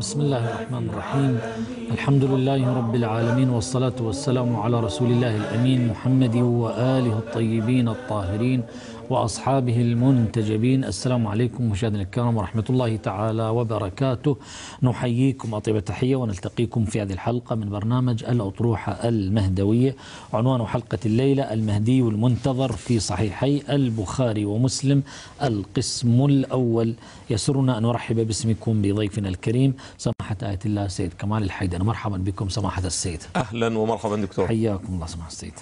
بسم الله الرحمن الرحيم الحمد لله رب العالمين والصلاة والسلام على رسول الله الأمين محمد وآله الطيبين الطاهرين وأصحابه المنتجبين السلام عليكم مشاهدينا الكرام ورحمة الله تعالى وبركاته نحييكم أطيب التحية ونلتقيكم في هذه الحلقة من برنامج الأطروحة المهدوية عنوان حلقة الليلة المهدي والمنتظر في صحيحي البخاري ومسلم القسم الأول يسرنا أن نرحب باسمكم بضيفنا الكريم سماحة آية الله سيد كمال الحيدر مرحبا بكم سماحة السيد أهلا ومرحبا دكتور حياكم الله سماحة السيد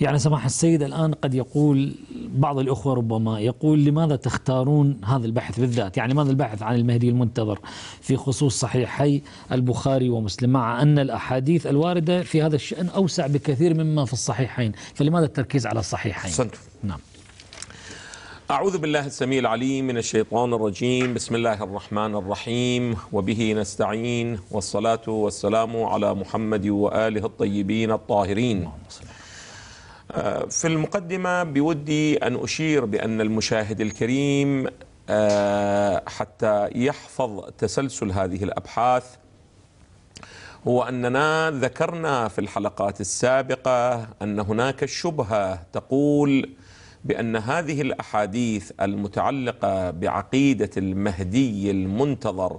يعني سماحة السيد الآن قد يقول بعض الأخوة ربما يقول لماذا تختارون هذا البحث بالذات يعني لماذا البحث عن المهدي المنتظر في خصوص صحيحي البخاري ومسلم مع أن الأحاديث الواردة في هذا الشأن أوسع بكثير مما في الصحيحين فلماذا التركيز على الصحيحين صنف. نعم أعوذ بالله السميع العليم من الشيطان الرجيم بسم الله الرحمن الرحيم وبه نستعين والصلاة والسلام على محمد وآله الطيبين الطاهرين آه، في المقدمة بودي أن أشير بأن المشاهد الكريم آه، حتى يحفظ تسلسل هذه الأبحاث هو أننا ذكرنا في الحلقات السابقة أن هناك شبهة تقول بأن هذه الأحاديث المتعلقة بعقيدة المهدي المنتظر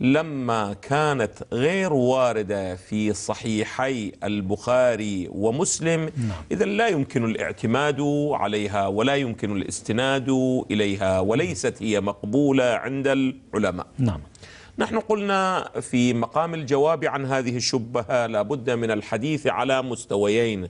لما كانت غير واردة في صحيحي البخاري ومسلم نعم. إذا لا يمكن الاعتماد عليها ولا يمكن الاستناد إليها وليست هي مقبولة عند العلماء نعم نحن قلنا في مقام الجواب عن هذه الشبهة لابد من الحديث على مستويين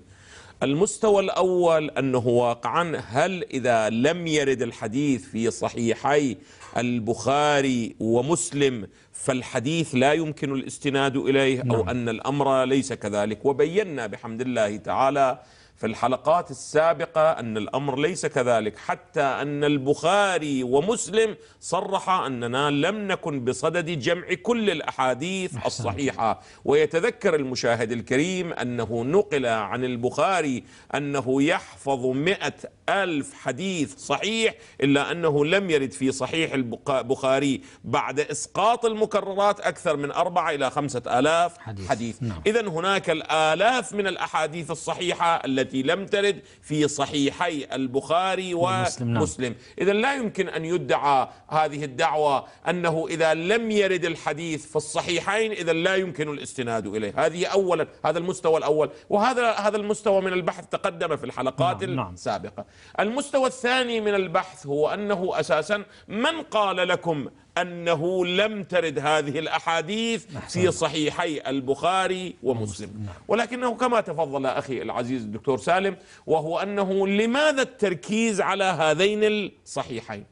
المستوى الأول أنه واقعا هل إذا لم يرد الحديث في صحيحي البخاري ومسلم فالحديث لا يمكن الاستناد إليه أو نعم. أن الأمر ليس كذلك وبينا بحمد الله تعالى في الحلقات السابقة أن الأمر ليس كذلك حتى أن البخاري ومسلم صرح أننا لم نكن بصدد جمع كل الأحاديث الصحيحة ويتذكر المشاهد الكريم أنه نقل عن البخاري أنه يحفظ مئة ألف حديث صحيح إلا أنه لم يرد في صحيح البخاري بعد إسقاط المكررات أكثر من أربعة إلى خمسة آلاف حديث, حديث. نعم. إذا هناك الآلاف من الأحاديث الصحيحة التي التي لم ترد في صحيحي البخاري نعم. ومسلم نعم. إذا لا يمكن أن يدعى هذه الدعوة أنه إذا لم يرد الحديث في الصحيحين إذا لا يمكن الاستناد إليه هذه أولا هذا المستوى الأول وهذا هذا المستوى من البحث تقدم في الحلقات نعم. نعم. السابقة المستوى الثاني من البحث هو أنه أساسا من قال لكم أنه لم ترد هذه الأحاديث نعم، في صحيحي البخاري ومسلم نعم. ولكنه كما تفضل أخي العزيز الدكتور سالم وهو أنه لماذا التركيز على هذين الصحيحين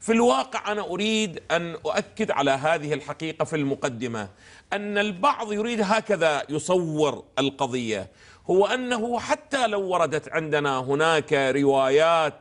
في الواقع أنا أريد أن أؤكد على هذه الحقيقة في المقدمة أن البعض يريد هكذا يصور القضية هو أنه حتى لو وردت عندنا هناك روايات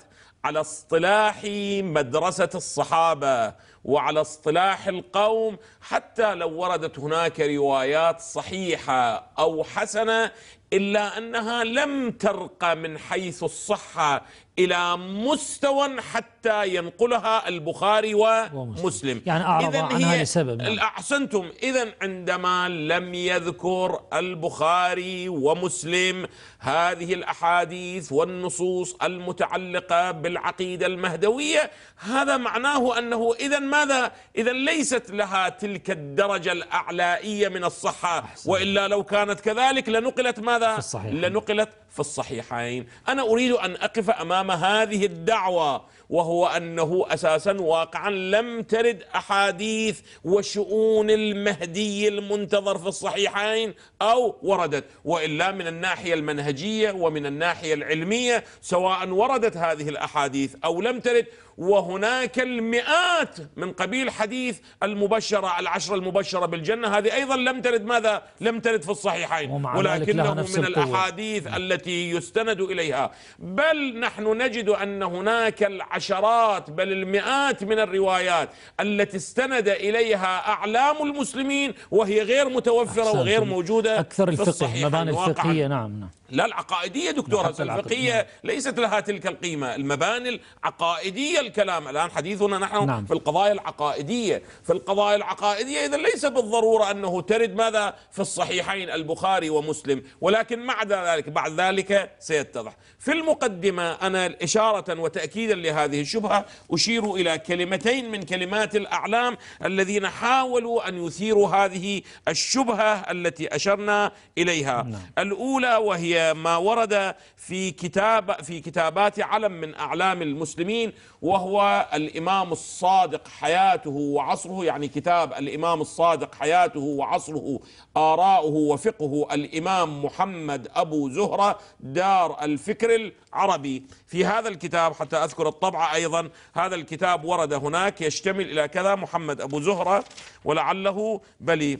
على اصطلاح مدرسة الصحابة وعلى اصطلاح القوم حتى لو وردت هناك روايات صحيحه او حسنه الا انها لم ترقى من حيث الصحه الى مستوى حتى ينقلها البخاري ومسلم يعني اعرض عنها لسبب يعني. نعم. احسنتم اذا عندما لم يذكر البخاري ومسلم هذه الاحاديث والنصوص المتعلقه بالعقيده المهدويه هذا معناه انه اذا ماذا اذا ليست لها تلك الدرجه الاعلائيه من الصحه والا لو كانت كذلك لنقلت ما ماذا في لنقلت في الصحيحين أنا أريد أن أقف أمام هذه الدعوة وهو أنه أساسا واقعا لم ترد أحاديث وشؤون المهدي المنتظر في الصحيحين أو وردت وإلا من الناحية المنهجية ومن الناحية العلمية سواء وردت هذه الأحاديث أو لم ترد وهناك المئات من قبيل حديث المبشرة العشرة المبشرة بالجنة هذه أيضا لم ترد ماذا لم ترد في الصحيحين ولكنه من الأحاديث التي يستند إليها بل نحن نجد أن هناك العشرات بل المئات من الروايات التي استند إليها أعلام المسلمين وهي غير متوفرة وغير موجودة أكثر الفقه مباني الفقهية نعم, نعم لا العقائدية دكتورة الفقهية ليست لها تلك القيمة المباني العقائدية الكلام الآن حديثنا نحن نعم. في القضايا العقائدية في القضايا العقائدية إذا ليس بالضرورة أنه ترد ماذا في الصحيحين البخاري ومسلم ولكن مع ذلك بعد ذلك سيتضح في المقدمة أنا إشارة وتأكيدا لهذه الشبهة أشير إلى كلمتين من كلمات الأعلام الذين حاولوا أن يثيروا هذه الشبهة التي أشرنا إليها نعم. الأولى وهي ما ورد في كتاب في كتابات علم من أعلام المسلمين و وهو الإمام الصادق حياته وعصره يعني كتاب الإمام الصادق حياته وعصره آراؤه وفقه الإمام محمد أبو زهرة دار الفكر العربي في هذا الكتاب حتى أذكر الطبعة أيضا هذا الكتاب ورد هناك يشتمل إلى كذا محمد أبو زهرة ولعله بلي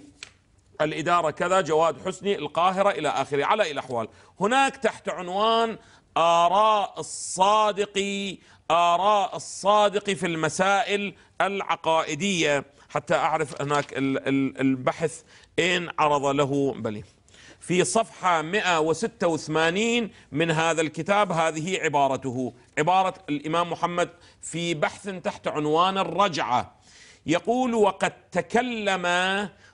الإدارة كذا جواد حسني القاهرة إلى آخره على الأحوال هناك تحت عنوان آراء الصادق آراء الصادق في المسائل العقائدية حتى أعرف هناك البحث إن عرض له بلي في صفحة 186 من هذا الكتاب هذه عبارته عبارة الإمام محمد في بحث تحت عنوان الرجعة يقول وقد تكلم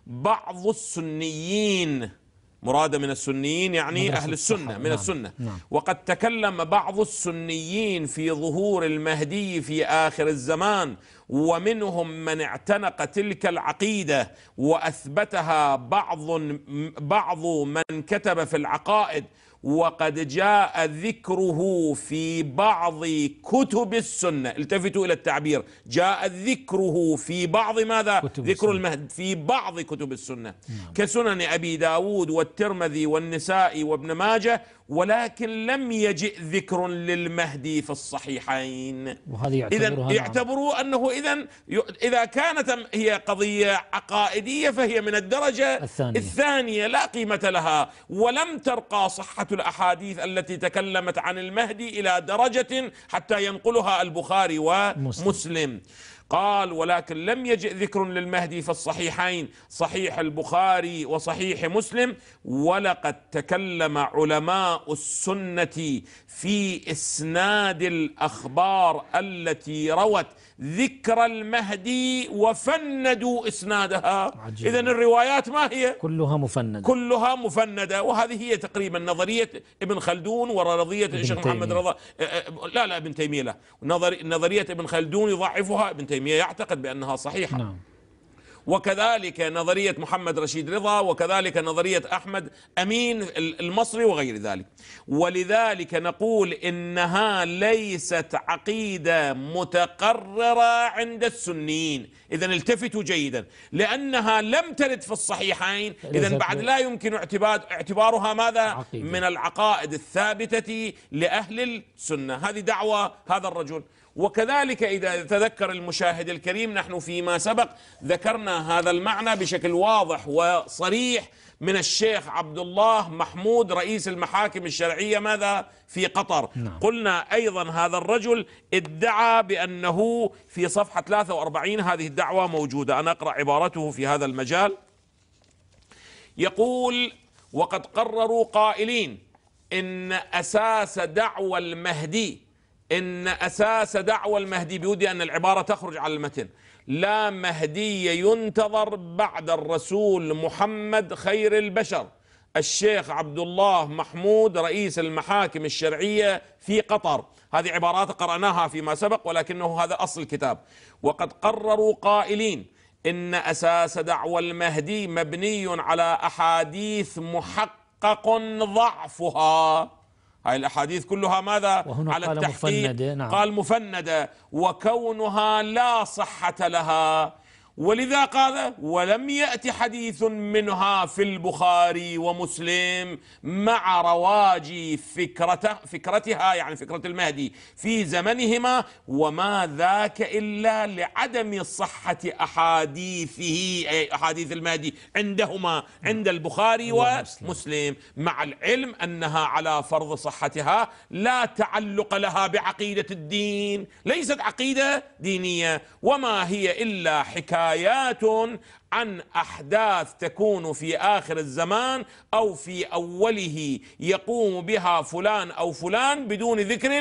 بعض السنيين مراد من السنيين يعني أهل السنة من نعم. السنة نعم. وقد تكلم بعض السنيين في ظهور المهدي في آخر الزمان ومنهم من اعتنق تلك العقيدة وأثبتها بعض بعض من كتب في العقائد وقد جاء ذكره في بعض كتب السنة التفتوا إلى التعبير جاء ذكره في بعض ماذا ذكر المهد في بعض كتب السنة نعم. كسنن أبي داود والترمذي والنسائي وابن ماجه ولكن لم يجئ ذكر للمهدي في الصحيحين وهذا يعتبروا إذا نعم. يعتبروا أنه إذا إذا كانت هي قضية عقائدية فهي من الدرجة الثانية, الثانية لا قيمة لها ولم ترقى صحة الأحاديث التي تكلمت عن المهدي إلى درجة حتى ينقلها البخاري ومسلم مسلم. قال ولكن لم يجئ ذكر للمهدي في الصحيحين صحيح البخاري وصحيح مسلم ولقد تكلم علماء السنه في اسناد الاخبار التي روت ذكر المهدي وفندوا اسنادها اذا الروايات ما هي كلها مفنده كلها مفنده وهذه هي تقريبا نظريه ابن خلدون ورضية الشيخ محمد رضا أه، أه، لا لا ابن تيميه لا نظريه ابن خلدون يضعفها ابن تيميه يعتقد بانها صحيحه نعم وكذلك نظرية محمد رشيد رضا وكذلك نظرية أحمد أمين المصري وغير ذلك ولذلك نقول إنها ليست عقيدة متقررة عند السنيين إذا التفتوا جيدا لأنها لم ترد في الصحيحين إذا بعد لا يمكن اعتبارها ماذا عقيدة. من العقائد الثابتة لأهل السنة هذه دعوة هذا الرجل وكذلك إذا تذكر المشاهد الكريم نحن فيما سبق ذكرنا هذا المعنى بشكل واضح وصريح من الشيخ عبد الله محمود رئيس المحاكم الشرعية ماذا في قطر نعم. قلنا أيضا هذا الرجل ادعى بأنه في صفحة 43 هذه الدعوة موجودة أنا أقرأ عبارته في هذا المجال يقول وقد قرروا قائلين إن أساس دعوى المهدي إن أساس دعوة المهدي بودي أن العبارة تخرج على المتن لا مهدي ينتظر بعد الرسول محمد خير البشر الشيخ عبد الله محمود رئيس المحاكم الشرعية في قطر هذه عبارات قرأناها فيما سبق ولكنه هذا أصل الكتاب وقد قرروا قائلين إن أساس دعوى المهدي مبني على أحاديث محقق ضعفها هاي الأحاديث كلها ماذا وهنا على قال التحقيق مفندة نعم. قال مفندة وكونها لا صحة لها ولذا قال ولم يأت حديث منها في البخاري ومسلم مع رواج فكرته فكرتها يعني فكرة المهدي في زمنهما وما ذاك إلا لعدم صحة أحاديثه أي أحاديث المهدي عندهما عند البخاري ومسلم مع العلم أنها على فرض صحتها لا تعلق لها بعقيدة الدين ليست عقيدة دينية وما هي إلا حكاية آيات عن أحداث تكون في آخر الزمان أو في أوله يقوم بها فلان أو فلان بدون ذكر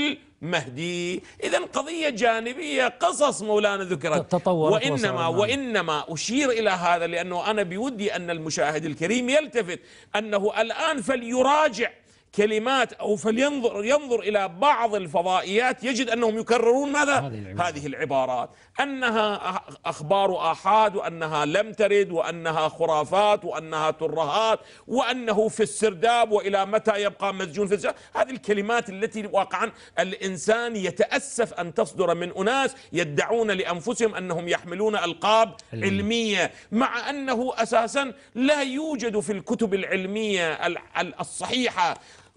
المهدي إذا قضية جانبية قصص مولانا ذكرت تطور وإنما نعم. وإنما أشير إلى هذا لأنه أنا بودي أن المشاهد الكريم يلتفت أنه الآن فليراجع كلمات أو فلينظر ينظر إلى بعض الفضائيات يجد أنهم يكررون ماذا؟ هذه العبارات, هذه العبارات. أنها أخبار آحاد وأنها لم ترد وأنها خرافات وأنها ترهات وأنه في السرداب وإلى متى يبقى مسجون في السرداب هذه الكلمات التي واقعا الإنسان يتأسف أن تصدر من أناس يدعون لأنفسهم أنهم يحملون ألقاب علمية مع أنه أساسا لا يوجد في الكتب العلمية الصحيحة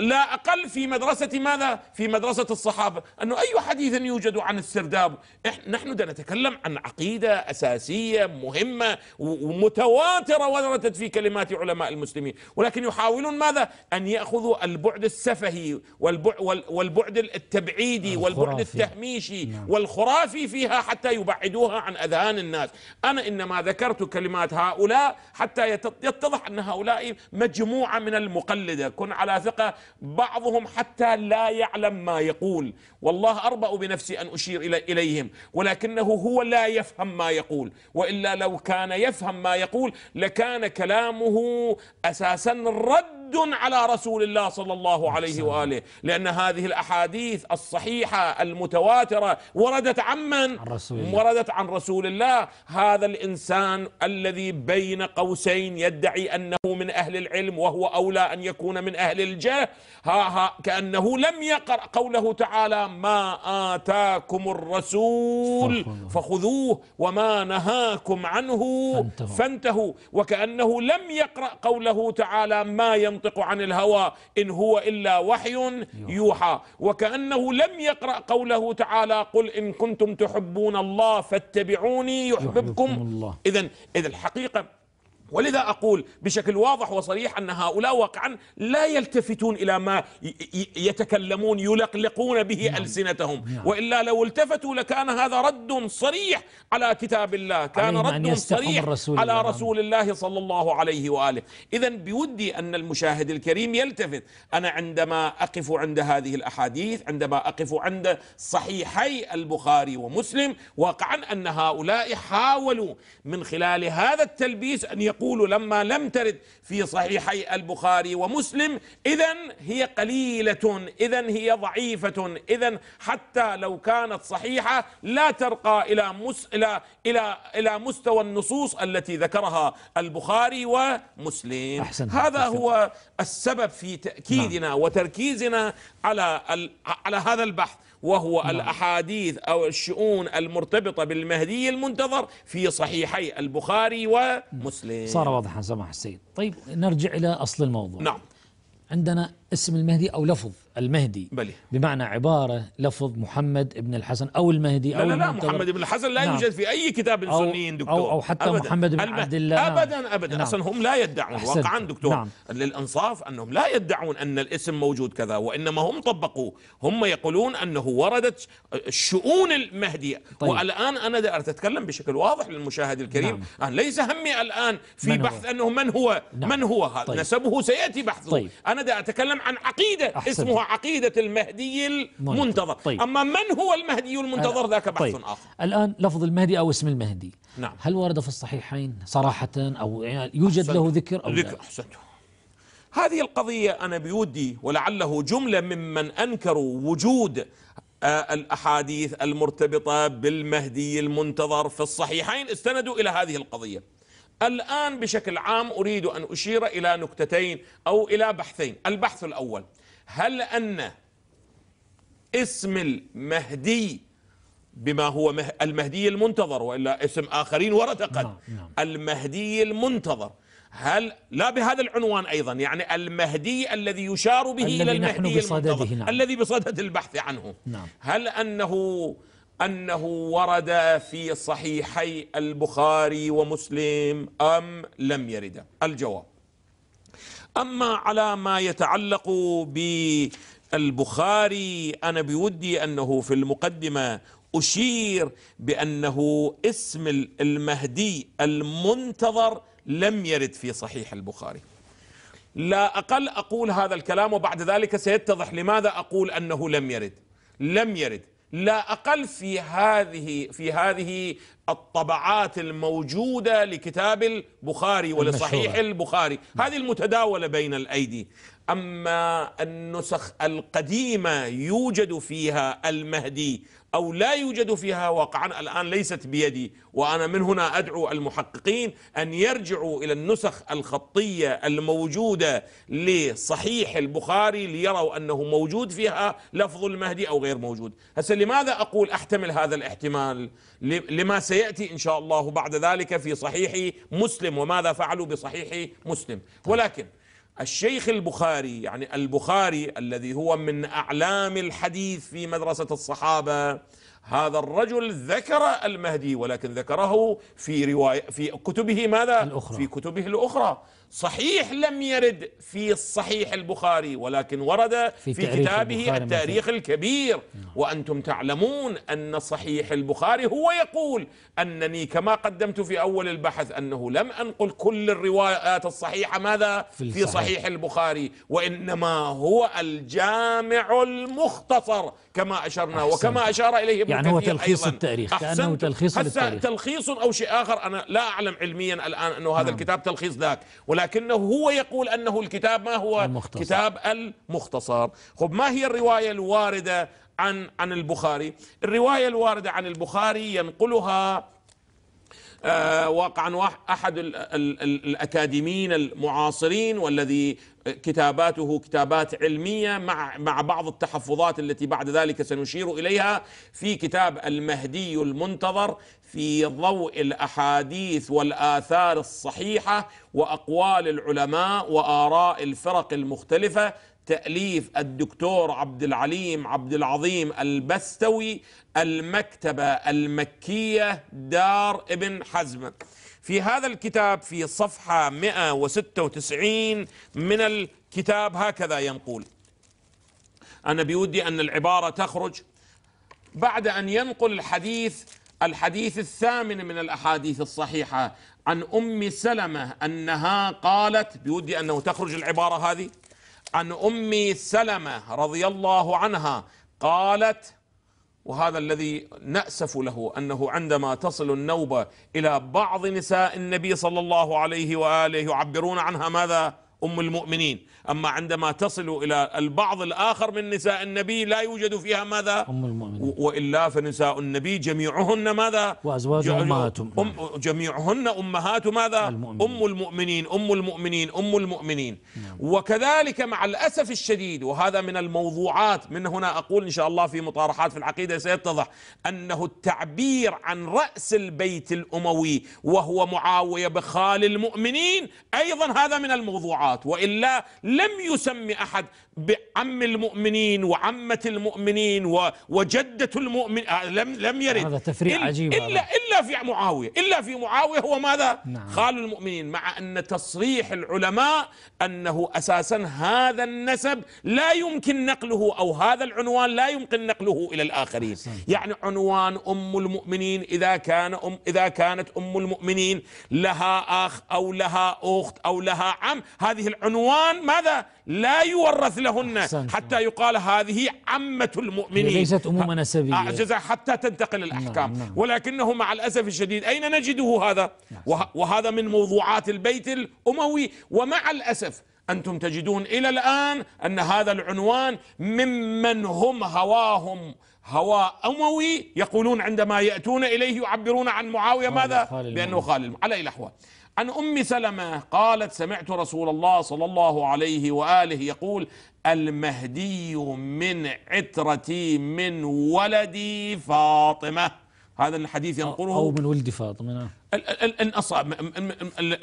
لا أقل في مدرسة ماذا في مدرسة الصحابة أنه أي حديث يوجد عن السرداب نحن نتكلم عن عقيدة أساسية مهمة ومتواترة وردت في كلمات علماء المسلمين ولكن يحاولون ماذا أن يأخذوا البعد السفهي والبعد التبعيدي والبعد التهميشي نعم. والخرافي فيها حتى يبعدوها عن أذهان الناس أنا إنما ذكرت كلمات هؤلاء حتى يتضح أن هؤلاء مجموعة من المقلدة كن على ثقة بعضهم حتى لا يعلم ما يقول والله أربأ بنفسي أن أشير إليهم ولكنه هو لا يفهم ما يقول وإلا لو كان يفهم ما يقول لكان كلامه أساسا رد رد على رسول الله صلى الله عليه واله لان هذه الاحاديث الصحيحه المتواتره وردت عمن وردت عن رسول الله هذا الانسان الذي بين قوسين يدعي انه من اهل العلم وهو اولى ان يكون من اهل الجه ها ها كانه لم يقرا قوله تعالى ما اتاكم الرسول فخذوه وما نهاكم عنه فانتهوا وكانه لم يقرا قوله تعالى ما ينطق ينطق عن الهوى إن هو إلا وحي يوحى وكأنه لم يقرأ قوله تعالى قل إن كنتم تحبون الله فاتبعوني يحببكم إذا الحقيقة ولذا أقول بشكل واضح وصريح أن هؤلاء واقعا لا يلتفتون إلى ما يتكلمون يلقلقون به نعم. ألسنتهم نعم. وإلا لو التفتوا لكان هذا رد صريح على كتاب الله كان رد صريح على رسول الله صلى الله عليه وآله إذا بودي أن المشاهد الكريم يلتفت أنا عندما أقف عند هذه الأحاديث عندما أقف عند صحيحي البخاري ومسلم واقعا أن هؤلاء حاولوا من خلال هذا التلبيس أن يقولوا يقول لما لم ترد في صحيحي البخاري ومسلم إذا هي قليلة إذا هي ضعيفة إذا حتى لو كانت صحيحة لا ترقى إلى مس إلى إلى إلى مستوى النصوص التي ذكرها البخاري ومسلم أحسن هذا أحسن. هو السبب في تأكيدنا نعم. وتركيزنا على على هذا البحث وهو نعم. الأحاديث أو الشؤون المرتبطة بالمهدي المنتظر في صحيحي البخاري ومسلم صار واضحا سماح السيد طيب نرجع إلى أصل الموضوع نعم عندنا اسم المهدي أو لفظ المهدي بلي. بمعنى عبارة لفظ محمد ابن الحسن أو المهدي أو لا لا لا محمد ابن الحسن لا نعم. يوجد في أي كتاب سني دكتور أو, أو حتى أبداً. محمد بن عبد الله أبدا أبدا نعم. أصلا هم لا يدعون واقعا دكتور نعم. للإنصاف أنهم لا يدعون أن الاسم موجود كذا وإنما هم طبقوه هم يقولون أنه وردت الشؤون المهدي طيب. والآن أنا دار أتكلم بشكل واضح للمشاهد الكريم نعم. ليس همي الآن في بحث هو؟ أنه من هو نعم. من هو هذا طيب. نسبه سيأتي بحثه طيب. أنا دا أتكلم عن عقيدة أحسن. اسمها عقيدة المهدي نعم. المنتظر طيب. أما من هو المهدي المنتظر ذاك بحث طيب. آخر الآن لفظ المهدي أو اسم المهدي نعم. هل ورد في الصحيحين صراحة أو يعني يوجد أحسن. له ذكر أو ذكر أحسنت. هذه القضية أنا بودي ولعله جملة ممن أنكروا وجود آه، الأحاديث المرتبطة بالمهدي المنتظر في الصحيحين استندوا إلى هذه القضية الآن بشكل عام أريد أن أشير إلى نكتتين أو إلى بحثين البحث الأول هل أن اسم المهدي بما هو المهدي المنتظر وإلا اسم آخرين ورد قد نعم، نعم. المهدي المنتظر هل لا بهذا العنوان أيضا يعني المهدي الذي يشار به إلى المهدي نحن بصدده المنتظر نعم. الذي بصدد البحث عنه نعم. هل أنه انه ورد في صحيحي البخاري ومسلم ام لم يرد الجواب اما على ما يتعلق بالبخاري انا بودي انه في المقدمه اشير بانه اسم المهدي المنتظر لم يرد في صحيح البخاري لا اقل اقول هذا الكلام وبعد ذلك سيتضح لماذا اقول انه لم يرد لم يرد لا اقل في هذه في هذه الطبعات الموجوده لكتاب البخاري ولصحيح البخاري، هذه المتداوله بين الايدي، اما النسخ القديمه يوجد فيها المهدي أو لا يوجد فيها واقعا الآن ليست بيدي وأنا من هنا أدعو المحققين أن يرجعوا إلى النسخ الخطية الموجودة لصحيح البخاري ليروا أنه موجود فيها لفظ المهدي أو غير موجود هسه لماذا أقول أحتمل هذا الاحتمال لما سيأتي إن شاء الله بعد ذلك في صحيح مسلم وماذا فعلوا بصحيح مسلم ولكن الشيخ البخاري يعني البخاري الذي هو من أعلام الحديث في مدرسة الصحابة هذا الرجل ذكر المهدي ولكن ذكره في رواية في كتبه ماذا؟ الأخرى. في كتبه الأخرى صحيح لم يرد في الصحيح البخاري ولكن ورد في, في كتابه التاريخ مثل. الكبير وأنتم تعلمون أن صحيح البخاري هو يقول أنني كما قدمت في أول البحث أنه لم أنقل كل الروايات الصحيحة ماذا في, في صحيح البخاري وإنما هو الجامع المختصر كما أشرنا أحسن. وكما أشار إليه ابن يعني هو تلخيص أيضاً. التاريخ كأنه تلخيص للتاريخ تلخيص أو شيء آخر أنا لا أعلم علميا الآن أنه هذا نعم. الكتاب تلخيص ذاك ولكنه هو يقول أنه الكتاب ما هو المختصر. كتاب المختصر خب ما هي الرواية الواردة عن عن البخاري الرواية الواردة عن البخاري ينقلها آه، واقعا احد الاكاديميين المعاصرين والذي كتاباته كتابات علمية مع, مع بعض التحفظات التي بعد ذلك سنشير إليها في كتاب المهدي المنتظر في ضوء الأحاديث والآثار الصحيحة وأقوال العلماء وآراء الفرق المختلفة تأليف الدكتور عبد العليم عبد العظيم البستوي المكتبة المكية دار ابن حزم في هذا الكتاب في صفحة 196 من الكتاب هكذا ينقول أنا بودي أن العبارة تخرج بعد أن ينقل الحديث الحديث الثامن من الأحاديث الصحيحة عن أم سلمة أنها قالت بودي أنه تخرج العبارة هذه عن أم سلمة رضي الله عنها قالت وهذا الذي نأسف له أنه عندما تصل النوبة إلى بعض نساء النبي صلى الله عليه وآله يعبرون عنها ماذا أم المؤمنين أما عندما تصل إلى البعض الآخر من نساء النبي لا يوجد فيها ماذا أم المؤمنين وإلا فنساء النبي جميعهن ماذا وأزواج أمهاتهم أم جميعهن أمهات ماذا المؤمنين. أم المؤمنين أم المؤمنين أم المؤمنين نعم. وكذلك مع الأسف الشديد وهذا من الموضوعات من هنا أقول إن شاء الله في مطارحات في العقيدة سيتضح أنه التعبير عن رأس البيت الأموي وهو معاوية بخال المؤمنين أيضا هذا من الموضوعات وإلا لم يسم أحد بعم المؤمنين وعمة المؤمنين وجدة المؤمن آه، لم لم يرد هذا تفريع إلا عجيب إلا إلا في معاوية إلا في معاوية هو ماذا نعم. خال المؤمنين مع أن تصريح العلماء أنه أساسا هذا النسب لا يمكن نقله أو هذا العنوان لا يمكن نقله إلى الآخرين يعني عنوان أم المؤمنين إذا كان أم إذا كانت أم المؤمنين لها أخ أو لها أخت أو لها عم هذه العنوان ما لماذا لا يورث لهن حتى يقال هذه عمة المؤمنين ليست أمومة نسبية حتى تنتقل نعم، الأحكام نعم. ولكنه مع الأسف الشديد أين نجده هذا نعم. وهذا من موضوعات البيت الأموي ومع الأسف أنتم تجدون إلى الآن أن هذا العنوان ممن هم هواهم هواء أموي يقولون عندما يأتون إليه يعبرون عن معاوية ماذا؟ بأنه خالد على الأحوال عن أم سلمة قالت سمعت رسول الله صلى الله عليه وآله يقول المهدي من عترتي من ولدي فاطمة هذا الحديث ينقله أو من ولد فاطمة نعم. النص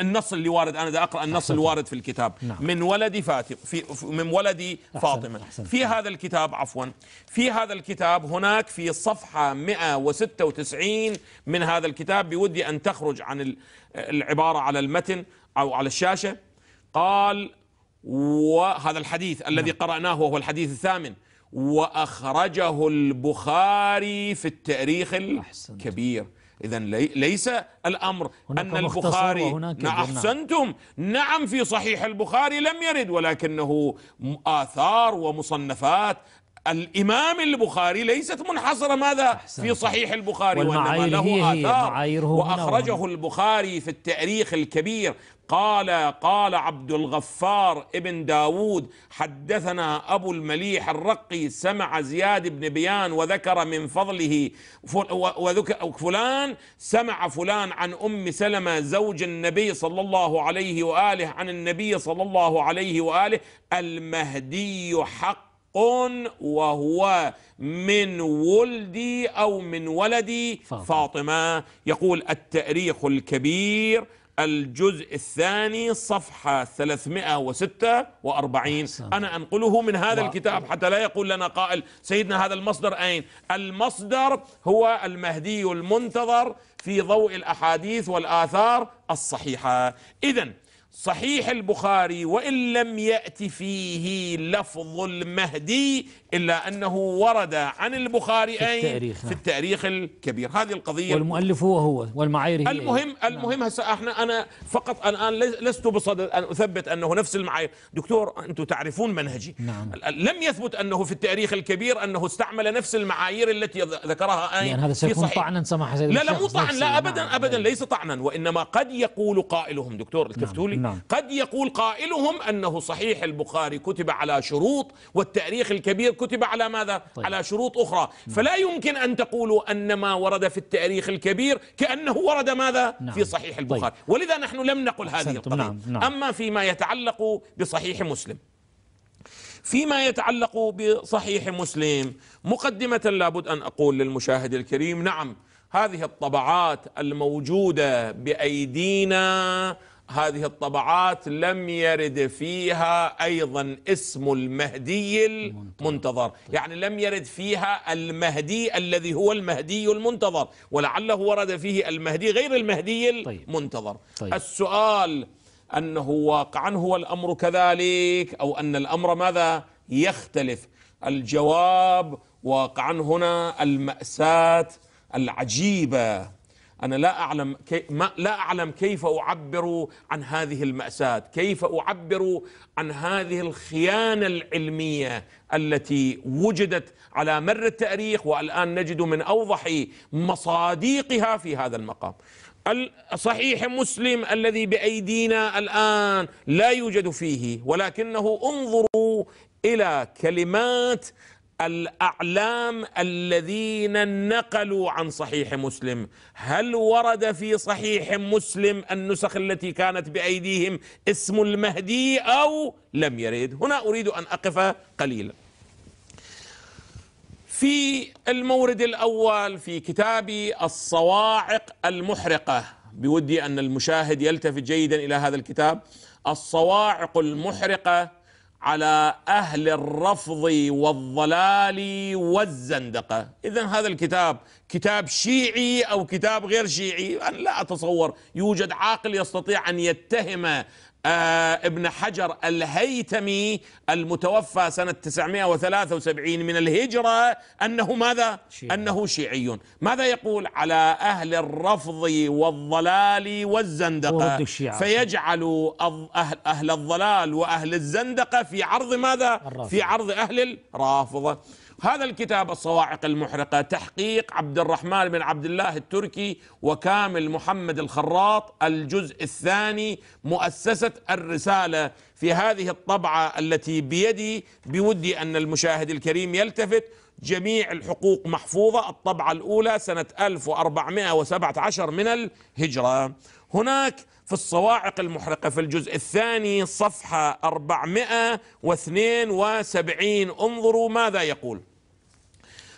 النص اللي وارد أنا بدي أقرأ النص اللي وارد في الكتاب نعم. من ولد فاطمة في من ولد فاطمة أحسن في هذا الكتاب عفوا في هذا الكتاب هناك في صفحة 196 من هذا الكتاب بودي أن تخرج عن العبارة على المتن أو على الشاشة قال وهذا الحديث الذي نعم. قرأناه وهو الحديث الثامن وأخرجه البخاري في التاريخ الكبير إذا ليس الأمر أن البخاري نعم، أحسنتم نعم في صحيح البخاري لم يرد ولكنه آثار ومصنفات الامام البخاري ليست منحصره ماذا في صحيح البخاري وانما له اثار واخرجه البخاري في التاريخ الكبير قال قال عبد الغفار ابن داود حدثنا أبو المليح الرقي سمع زياد بن بيان وذكر من فضله فلان سمع فلان عن أم سلمة زوج النبي صلى الله عليه وآله عن النبي صلى الله عليه وآله المهدي حق وهو من ولدي أو من ولدي فاطمة, فاطمة. يقول التأريخ الكبير الجزء الثاني صفحة 346 أنا أنقله من هذا الكتاب حتى لا يقول لنا قائل سيدنا هذا المصدر أين المصدر هو المهدي المنتظر في ضوء الأحاديث والآثار الصحيحة إذا صحيح البخاري وان لم ياتي فيه لفظ المهدي الا انه ورد عن البخاري في التاريخ, في نعم. التاريخ الكبير هذه القضيه والمؤلف هو هو والمعايير هي المهم هي. نعم. المهم هسه احنا انا فقط الان لست بصدد ان اثبت انه نفس المعايير دكتور انتم تعرفون منهجي نعم. لم يثبت انه في التاريخ الكبير انه استعمل نفس المعايير التي ذكرها اين يعني هذا سيكون طعنا سماح لا لا مو طعن لا ابدا نعم، ابدا ليس طعنا وانما قد يقول قائلهم دكتور التفتوا نعم. نعم. قد يقول قائلهم أنه صحيح البخاري كتب على شروط والتاريخ الكبير كتب على ماذا؟ طيب. على شروط أخرى نعم. فلا يمكن أن تقولوا أن ما ورد في التاريخ الكبير كأنه ورد ماذا؟ نعم. في صحيح طيب. البخاري طيب. ولذا نحن لم نقل هذه القضية نعم. نعم. أما فيما يتعلق بصحيح مسلم فيما يتعلق بصحيح مسلم مقدمة لابد أن أقول للمشاهد الكريم نعم هذه الطبعات الموجودة بأيدينا هذه الطبعات لم يرد فيها أيضا اسم المهدي المنتظر يعني لم يرد فيها المهدي الذي هو المهدي المنتظر ولعله ورد فيه المهدي غير المهدي طيب. المنتظر طيب. السؤال أنه واقعا هو الأمر كذلك أو أن الأمر ماذا يختلف الجواب واقعا هنا المأساة العجيبة أنا لا أعلم كي ما لا أعلم كيف أعبر عن هذه المأساة كيف أعبر عن هذه الخيانة العلمية التي وجدت على مر التاريخ والآن نجد من أوضح مصاديقها في هذا المقام صحيح مسلم الذي بأيدينا الآن لا يوجد فيه ولكنه انظروا إلى كلمات الأعلام الذين نقلوا عن صحيح مسلم هل ورد في صحيح مسلم النسخ التي كانت بأيديهم اسم المهدي أو لم يرد هنا أريد أن أقف قليلا في المورد الأول في كتابي الصواعق المحرقة بودي أن المشاهد يلتفت جيدا إلى هذا الكتاب الصواعق المحرقة على أهل الرفض والضلال والزندقة إذا هذا الكتاب كتاب شيعي او كتاب غير شيعي انا لا اتصور يوجد عاقل يستطيع ان يتهم آه، ابن حجر الهيتمي المتوفى سنة 973 من الهجرة أنه ماذا؟ شيعي. أنه شيعي ماذا يقول على أهل الرفض والضلال والزندقة فيجعل أهل, أهل الضلال وأهل الزندقة في عرض ماذا؟ في عرض أهل الرافضة هذا الكتاب الصواعق المحرقة تحقيق عبد الرحمن بن عبد الله التركي وكامل محمد الخراط الجزء الثاني مؤسسة الرسالة في هذه الطبعة التي بيدي بودي أن المشاهد الكريم يلتفت جميع الحقوق محفوظة الطبعة الأولى سنة 1417 من الهجرة هناك في الصواعق المحرقة في الجزء الثاني صفحة 472 انظروا ماذا يقول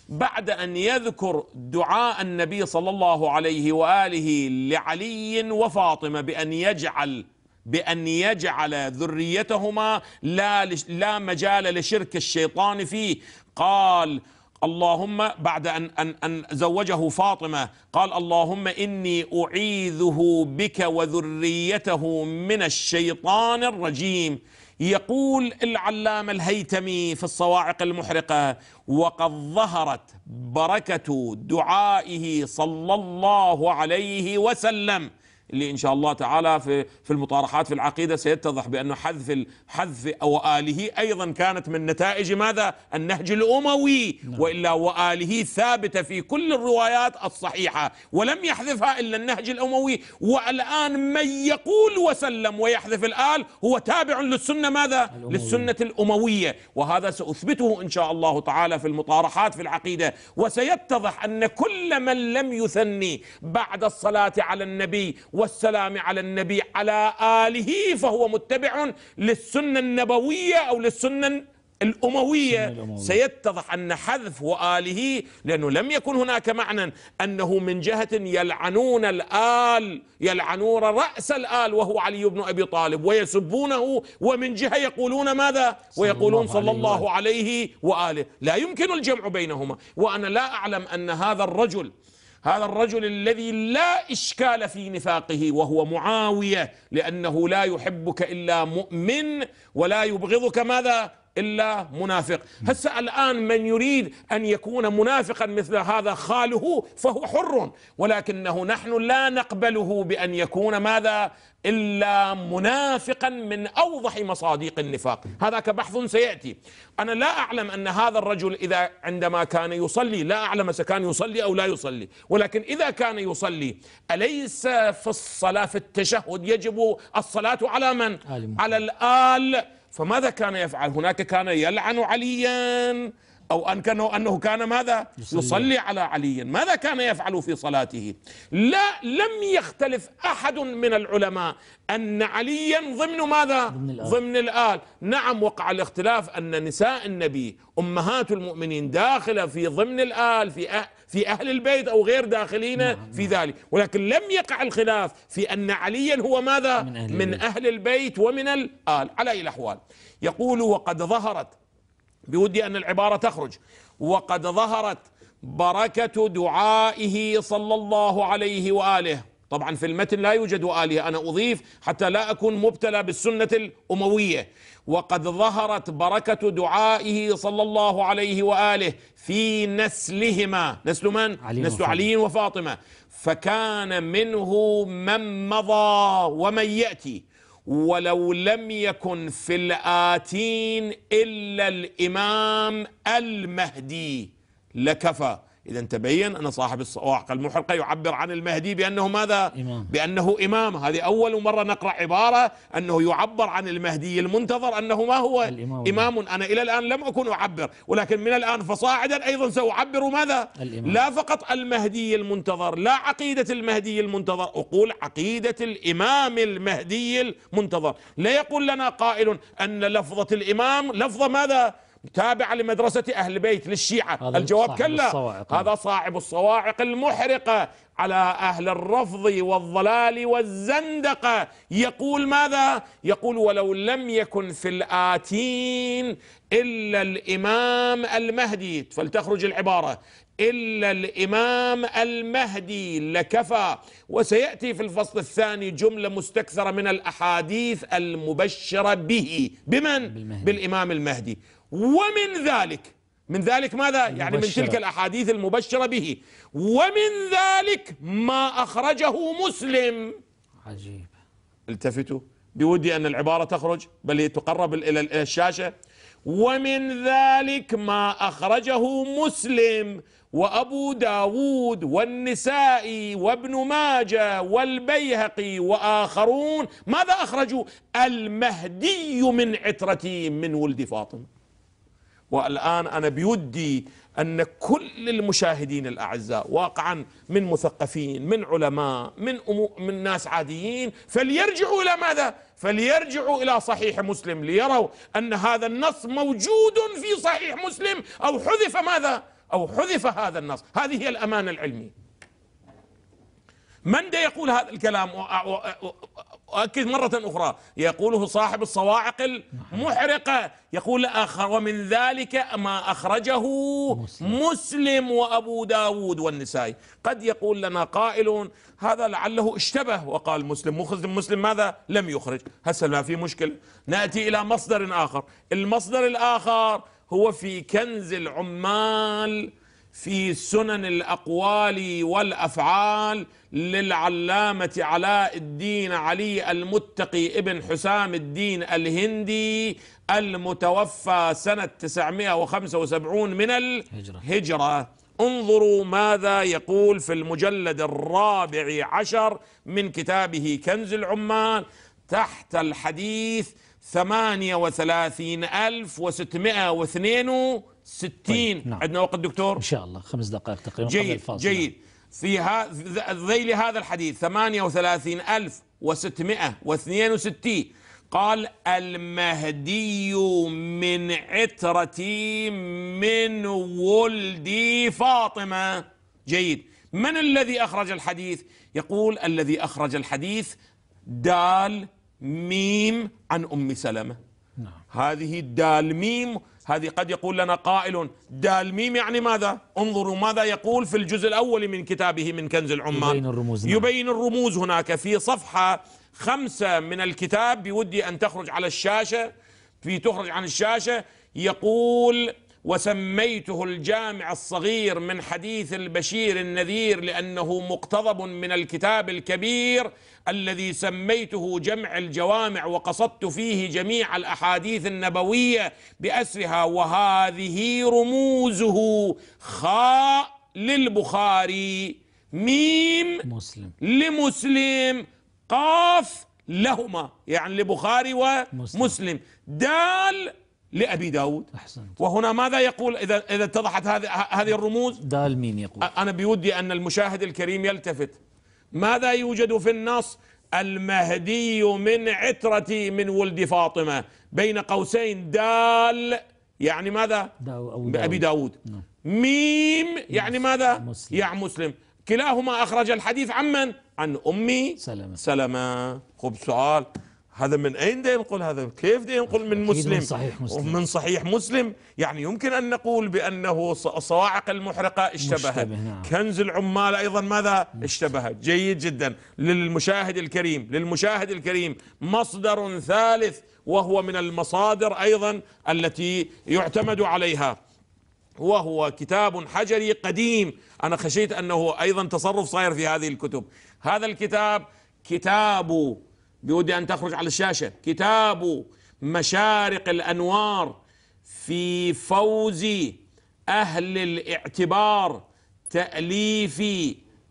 بعد أن يذكر دعاء النبي صلى الله عليه وآله لعلي وفاطمة بأن يجعل بأن يجعل ذريتهما لا لا مجال لشرك الشيطان فيه قال اللهم بعد أن, أن, أن زوجه فاطمة قال اللهم إني أعيذه بك وذريته من الشيطان الرجيم يقول العلام الهيتمي في الصواعق المحرقة وقد ظهرت بركة دعائه صلى الله عليه وسلم اللي ان شاء الله تعالى في في المطارحات في العقيده سيتضح بانه حذف حذف واله ايضا كانت من نتائج ماذا؟ النهج الاموي نعم. والا واله ثابته في كل الروايات الصحيحه ولم يحذفها الا النهج الاموي والان من يقول وسلم ويحذف الال هو تابع للسنه ماذا؟ الأموية. للسنه الامويه وهذا ساثبته ان شاء الله تعالى في المطارحات في العقيده وسيتضح ان كل من لم يثني بعد الصلاه على النبي والسلام على النبي على آله فهو متبع للسنة النبوية أو للسنة الأموية سيتضح أن حذف وآله لأنه لم يكن هناك معنى أنه من جهة يلعنون الآل يلعنون رأس الآل وهو علي بن أبي طالب ويسبونه ومن جهة يقولون ماذا ويقولون صلى الله عليه وآله لا يمكن الجمع بينهما وأنا لا أعلم أن هذا الرجل هذا الرجل الذي لا إشكال في نفاقه وهو معاوية لأنه لا يحبك إلا مؤمن ولا يبغضك ماذا إلا منافق هسا الآن من يريد أن يكون منافقا مثل هذا خاله فهو حر ولكنه نحن لا نقبله بأن يكون ماذا إلا منافقا من أوضح مصاديق النفاق هذاك بحث سيأتي أنا لا أعلم أن هذا الرجل إذا عندما كان يصلي لا أعلم إذا كان يصلي أو لا يصلي ولكن إذا كان يصلي أليس في الصلاة في التشهد يجب الصلاة على من؟ على الآل فماذا كان يفعل هناك كان يلعن عليا أو أن كان أنه كان ماذا يصلي, على علي ماذا كان يفعل في صلاته لا لم يختلف أحد من العلماء أن عليا ضمن ماذا ضمن الآل, ضمن الآل. نعم وقع الاختلاف أن نساء النبي أمهات المؤمنين داخلة في ضمن الآل في أه في أهل البيت أو غير داخلين نعم، في نعم. ذلك ولكن لم يقع الخلاف في أن عليا هو ماذا من أهل, من أهل البيت ومن الآل على أي الأحوال يقول وقد ظهرت بودي أن العبارة تخرج وقد ظهرت بركة دعائه صلى الله عليه وآله طبعا في المتن لا يوجد آله أنا أضيف حتى لا أكون مبتلى بالسنة الأموية وقد ظهرت بركة دعائه صلى الله عليه وآله في نسلهما نسل من؟ علي نسل وفاطمة. علي وفاطمة فكان منه من مضى ومن يأتي ولو لم يكن في الآتين إلا الإمام المهدي لكفى إذا تبين أن صاحب الصواعق المحرقة يعبر عن المهدي بأنه ماذا؟ إمام. بأنه إمام هذه أول مرة نقرأ عبارة أنه يعبر عن المهدي المنتظر أنه ما هو الإمام إمام أنا إلى الآن لم أكن أعبر ولكن من الآن فصاعدا أيضا سأعبر ماذا؟ الإمام. لا فقط المهدي المنتظر لا عقيدة المهدي المنتظر أقول عقيدة الإمام المهدي المنتظر لا يقول لنا قائل أن لفظة الإمام لفظة ماذا؟ تابعة لمدرسة أهل بيت للشيعة الجواب كلا الصواعق. هذا صاحب الصواعق المحرقة على أهل الرفض والضلال والزندقة يقول ماذا؟ يقول ولو لم يكن في الآتين إلا الإمام المهدي فلتخرج العبارة إلا الإمام المهدي لكفى وسيأتي في الفصل الثاني جملة مستكثرة من الأحاديث المبشرة به بمن؟ بالمهدي. بالإمام المهدي ومن ذلك من ذلك ماذا يعني من تلك الأحاديث المبشرة به ومن ذلك ما أخرجه مسلم عجيب التفتوا بودي أن العبارة تخرج بل تقرب إلى الشاشة ومن ذلك ما أخرجه مسلم وأبو داود والنسائي وابن ماجة والبيهقي وآخرون ماذا أخرجوا المهدي من عترتي من ولد فاطمة والآن أنا بيودي أن كل المشاهدين الأعزاء واقعا من مثقفين من علماء من, أمو من ناس عاديين فليرجعوا إلى ماذا؟ فليرجعوا إلى صحيح مسلم ليروا أن هذا النص موجود في صحيح مسلم أو حذف ماذا؟ أو حذف هذا النص هذه هي الأمانة العلمية من ده يقول هذا الكلام أؤكد مرة أخرى يقوله صاحب الصواعق المحرقة يقول آخر ومن ذلك ما أخرجه مسلم, مسلم وأبو داود والنسائي قد يقول لنا قائل هذا لعله اشتبه وقال مسلم مسلم مسلم ماذا لم يخرج هسه ما في مشكلة نأتي إلى مصدر آخر المصدر الآخر هو في كنز العمال في سنن الاقوال والافعال للعلامه علاء الدين علي المتقي ابن حسام الدين الهندي المتوفى سنه 975 من الهجره انظروا ماذا يقول في المجلد الرابع عشر من كتابه كنز العمال تحت الحديث ثمانية وثلاثين ألف وستمائة واثنين 60 طيب. نعم. عندنا وقت دكتور ان شاء الله خمس دقائق تقريبا جيد جيد نعم. في ذيل هذا الحديث 38662 قال المهدي من عترتي من ولدي فاطمة جيد من الذي أخرج الحديث يقول الذي أخرج الحديث دال ميم عن أم سلمة نعم. هذه دال ميم هذه قد يقول لنا قائل دال ميم يعني ماذا انظروا ماذا يقول في الجزء الأول من كتابه من كنز العمال يبين الرموز, نعم. يبين الرموز هناك في صفحة خمسة من الكتاب بودي أن تخرج على الشاشة في تخرج عن الشاشة يقول وسميته الجامع الصغير من حديث البشير النذير لأنه مقتضب من الكتاب الكبير الذي سميته جمع الجوامع وقصدت فيه جميع الأحاديث النبوية بأسرها وهذه رموزه خاء للبخاري ميم مسلم لمسلم قاف لهما يعني لبخاري ومسلم مسلم دال لأبي داود أحسنت. وهنا ماذا يقول إذا, إذا اتضحت هذه هذه الرموز دال مين يقول أنا بودي أن المشاهد الكريم يلتفت ماذا يوجد في النص المهدي من عترتي من ولد فاطمة بين قوسين دال يعني ماذا داو أبي داود نعم. ميم يعني ماذا مسلم. يا مسلم كلاهما أخرج الحديث عمن عن أمي سلمة سلمة خب سؤال هذا من أين ده ينقل هذا كيف ده ينقل من مسلم من صحيح مسلم من صحيح مسلم يعني يمكن أن نقول بأنه صواعق المحرقة اشتبهت نعم. كنز العمال أيضا ماذا اشتبهت جيد جدا للمشاهد الكريم للمشاهد الكريم مصدر ثالث وهو من المصادر أيضا التي يعتمد عليها وهو كتاب حجري قديم أنا خشيت أنه أيضا تصرف صاير في هذه الكتب هذا الكتاب كتاب بودي أن تخرج على الشاشة كتاب مشارق الأنوار في فوز أهل الاعتبار تأليف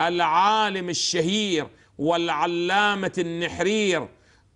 العالم الشهير والعلامة النحرير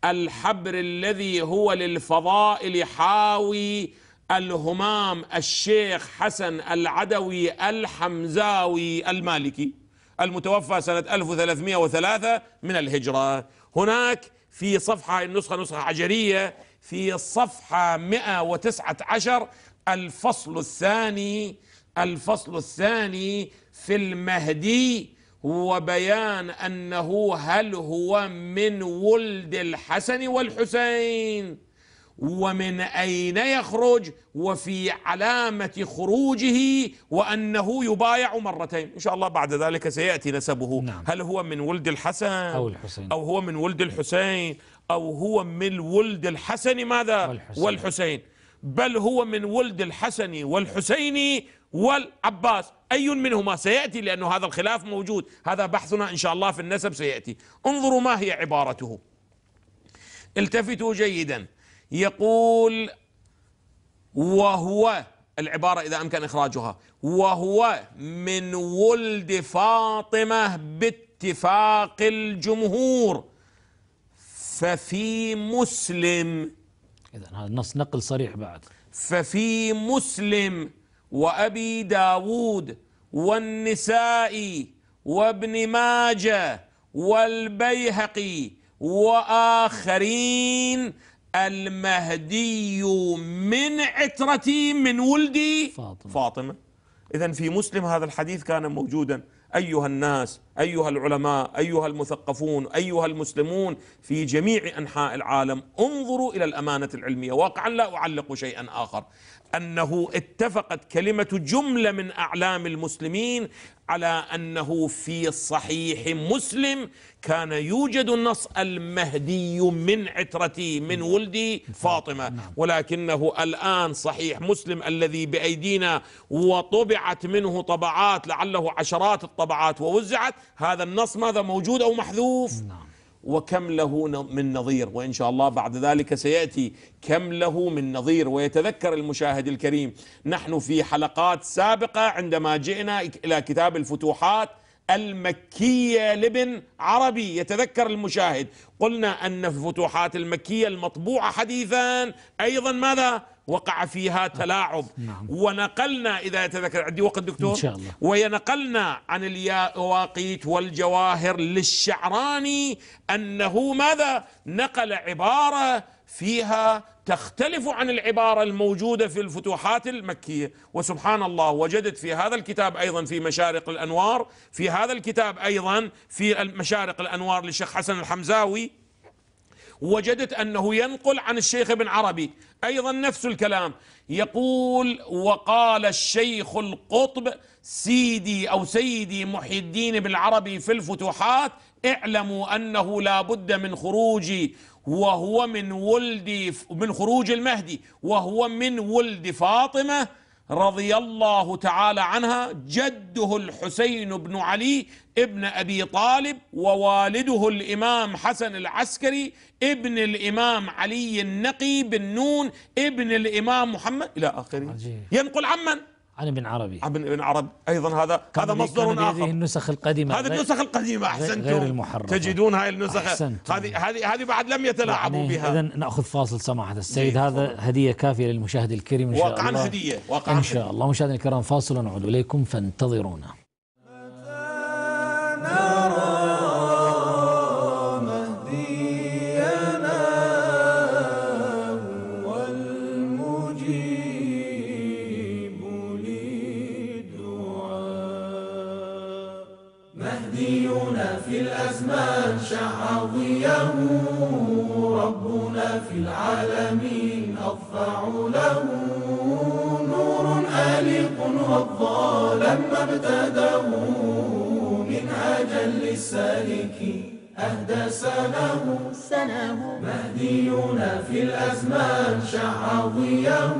الحبر الذي هو للفضائل حاوي الهمام الشيخ حسن العدوي الحمزاوي المالكي المتوفى سنة 1303 من الهجرة هناك في صفحة النسخة نسخة حجرية في الصفحة 119 الفصل الثاني الفصل الثاني في المهدي وبيان أنه هل هو من ولد الحسن والحسين ومن أين يخرج وفي علامة خروجه وأنه يبايع مرتين إن شاء الله بعد ذلك سيأتي نسبه نعم. هل هو من ولد الحسن أو, الحسين. أو هو من ولد الحسين أو هو من ولد الحسن ماذا والحسين, والحسين. بل هو من ولد الحسن والحسين والعباس أي منهما سيأتي لأن هذا الخلاف موجود هذا بحثنا إن شاء الله في النسب سيأتي انظروا ما هي عبارته التفتوا جيدا يقول وهو العبارة إذا أمكن إخراجها وهو من ولد فاطمة باتفاق الجمهور ففي مسلم إذا هذا النص نقل صريح بعد ففي مسلم وأبي داود والنسائي وابن ماجه والبيهقي وآخرين المهدي من عترتي من ولدي فاطمة, فاطمة. إذا في مسلم هذا الحديث كان موجودا أيها الناس أيها العلماء أيها المثقفون أيها المسلمون في جميع أنحاء العالم انظروا إلى الأمانة العلمية واقعا لا أعلق شيئا آخر أنه اتفقت كلمة جملة من أعلام المسلمين على أنه في صحيح مسلم كان يوجد النص المهدي من عترتي من ولدي فاطمة نعم. ولكنه الآن صحيح مسلم الذي بأيدينا وطبعت منه طبعات لعله عشرات الطبعات ووزعت هذا النص ماذا موجود أو محذوف نعم وكم له من نظير وإن شاء الله بعد ذلك سيأتي كم له من نظير ويتذكر المشاهد الكريم نحن في حلقات سابقة عندما جئنا إلى كتاب الفتوحات المكية لابن عربي يتذكر المشاهد قلنا أن في الفتوحات المكية المطبوعة حديثا أيضا ماذا وقع فيها تلاعب نعم. ونقلنا إذا يتذكر عندي وقت دكتور إن شاء الله. ونقلنا عن الياقيت والجواهر للشعراني أنه ماذا نقل عبارة فيها تختلف عن العبارة الموجودة في الفتوحات المكية وسبحان الله وجدت في هذا الكتاب أيضا في مشارق الأنوار في هذا الكتاب أيضا في مشارق الأنوار للشيخ حسن الحمزاوي وجدت أنه ينقل عن الشيخ ابن عربي أيضا نفس الكلام يقول وقال الشيخ القطب سيدي أو سيدي محي الدين ابن عربي في الفتوحات اعلموا أنه لا بد من خروجي وهو من ولد من خروج المهدي وهو من ولد فاطمة رضي الله تعالى عنها جده الحسين بن علي ابن ابي طالب ووالده الامام حسن العسكري ابن الامام علي النقي بن نون ابن الامام محمد الى اخره ينقل عمن عن ابن عربي عن ابن عربي ايضا هذا هذا مصدر اخر هذه النسخ القديمه هذه النسخ القديمه احسنتم غير المحرفه تجدون هاي النسخ هذه هذه هذه بعد لم يتلاعبوا يعني بها اذا ناخذ فاصل سماحه السيد إيه. هذا هديه كافيه للمشاهد الكريم ان شاء الله واقعا هديه واقعا ان شاء الله مشاهدينا الكرام فاصل ونعود اليكم فانتظرونا لما ابتدوا من عجل السالك أهدى سنه سنه مهدينا في الأزمان شع ضيه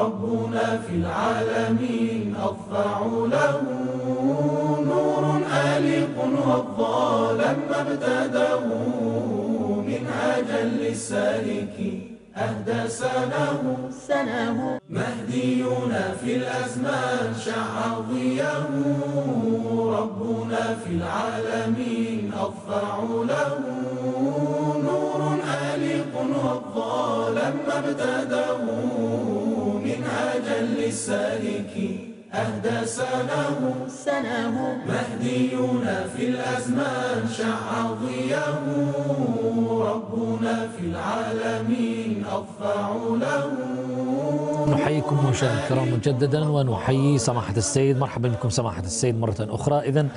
ربنا في العالمين أضفع له نور آلق وضى لما ابتدوا من عجل للسالكين أهدى سنه سنه مهدينا في الأزمان شع ضياه ربنا في العالمين أضفع له نور أليق والظالم ما ابتداه أجل السالكين أهدى سنه سنه مهدينا في الأزمان شع ضياه ربنا في العالمين نحييكم مشاهدينا الكرام مجددا ونحيي سماحة السيد مرحبا بكم سماحة السيد مرة أخرى إذا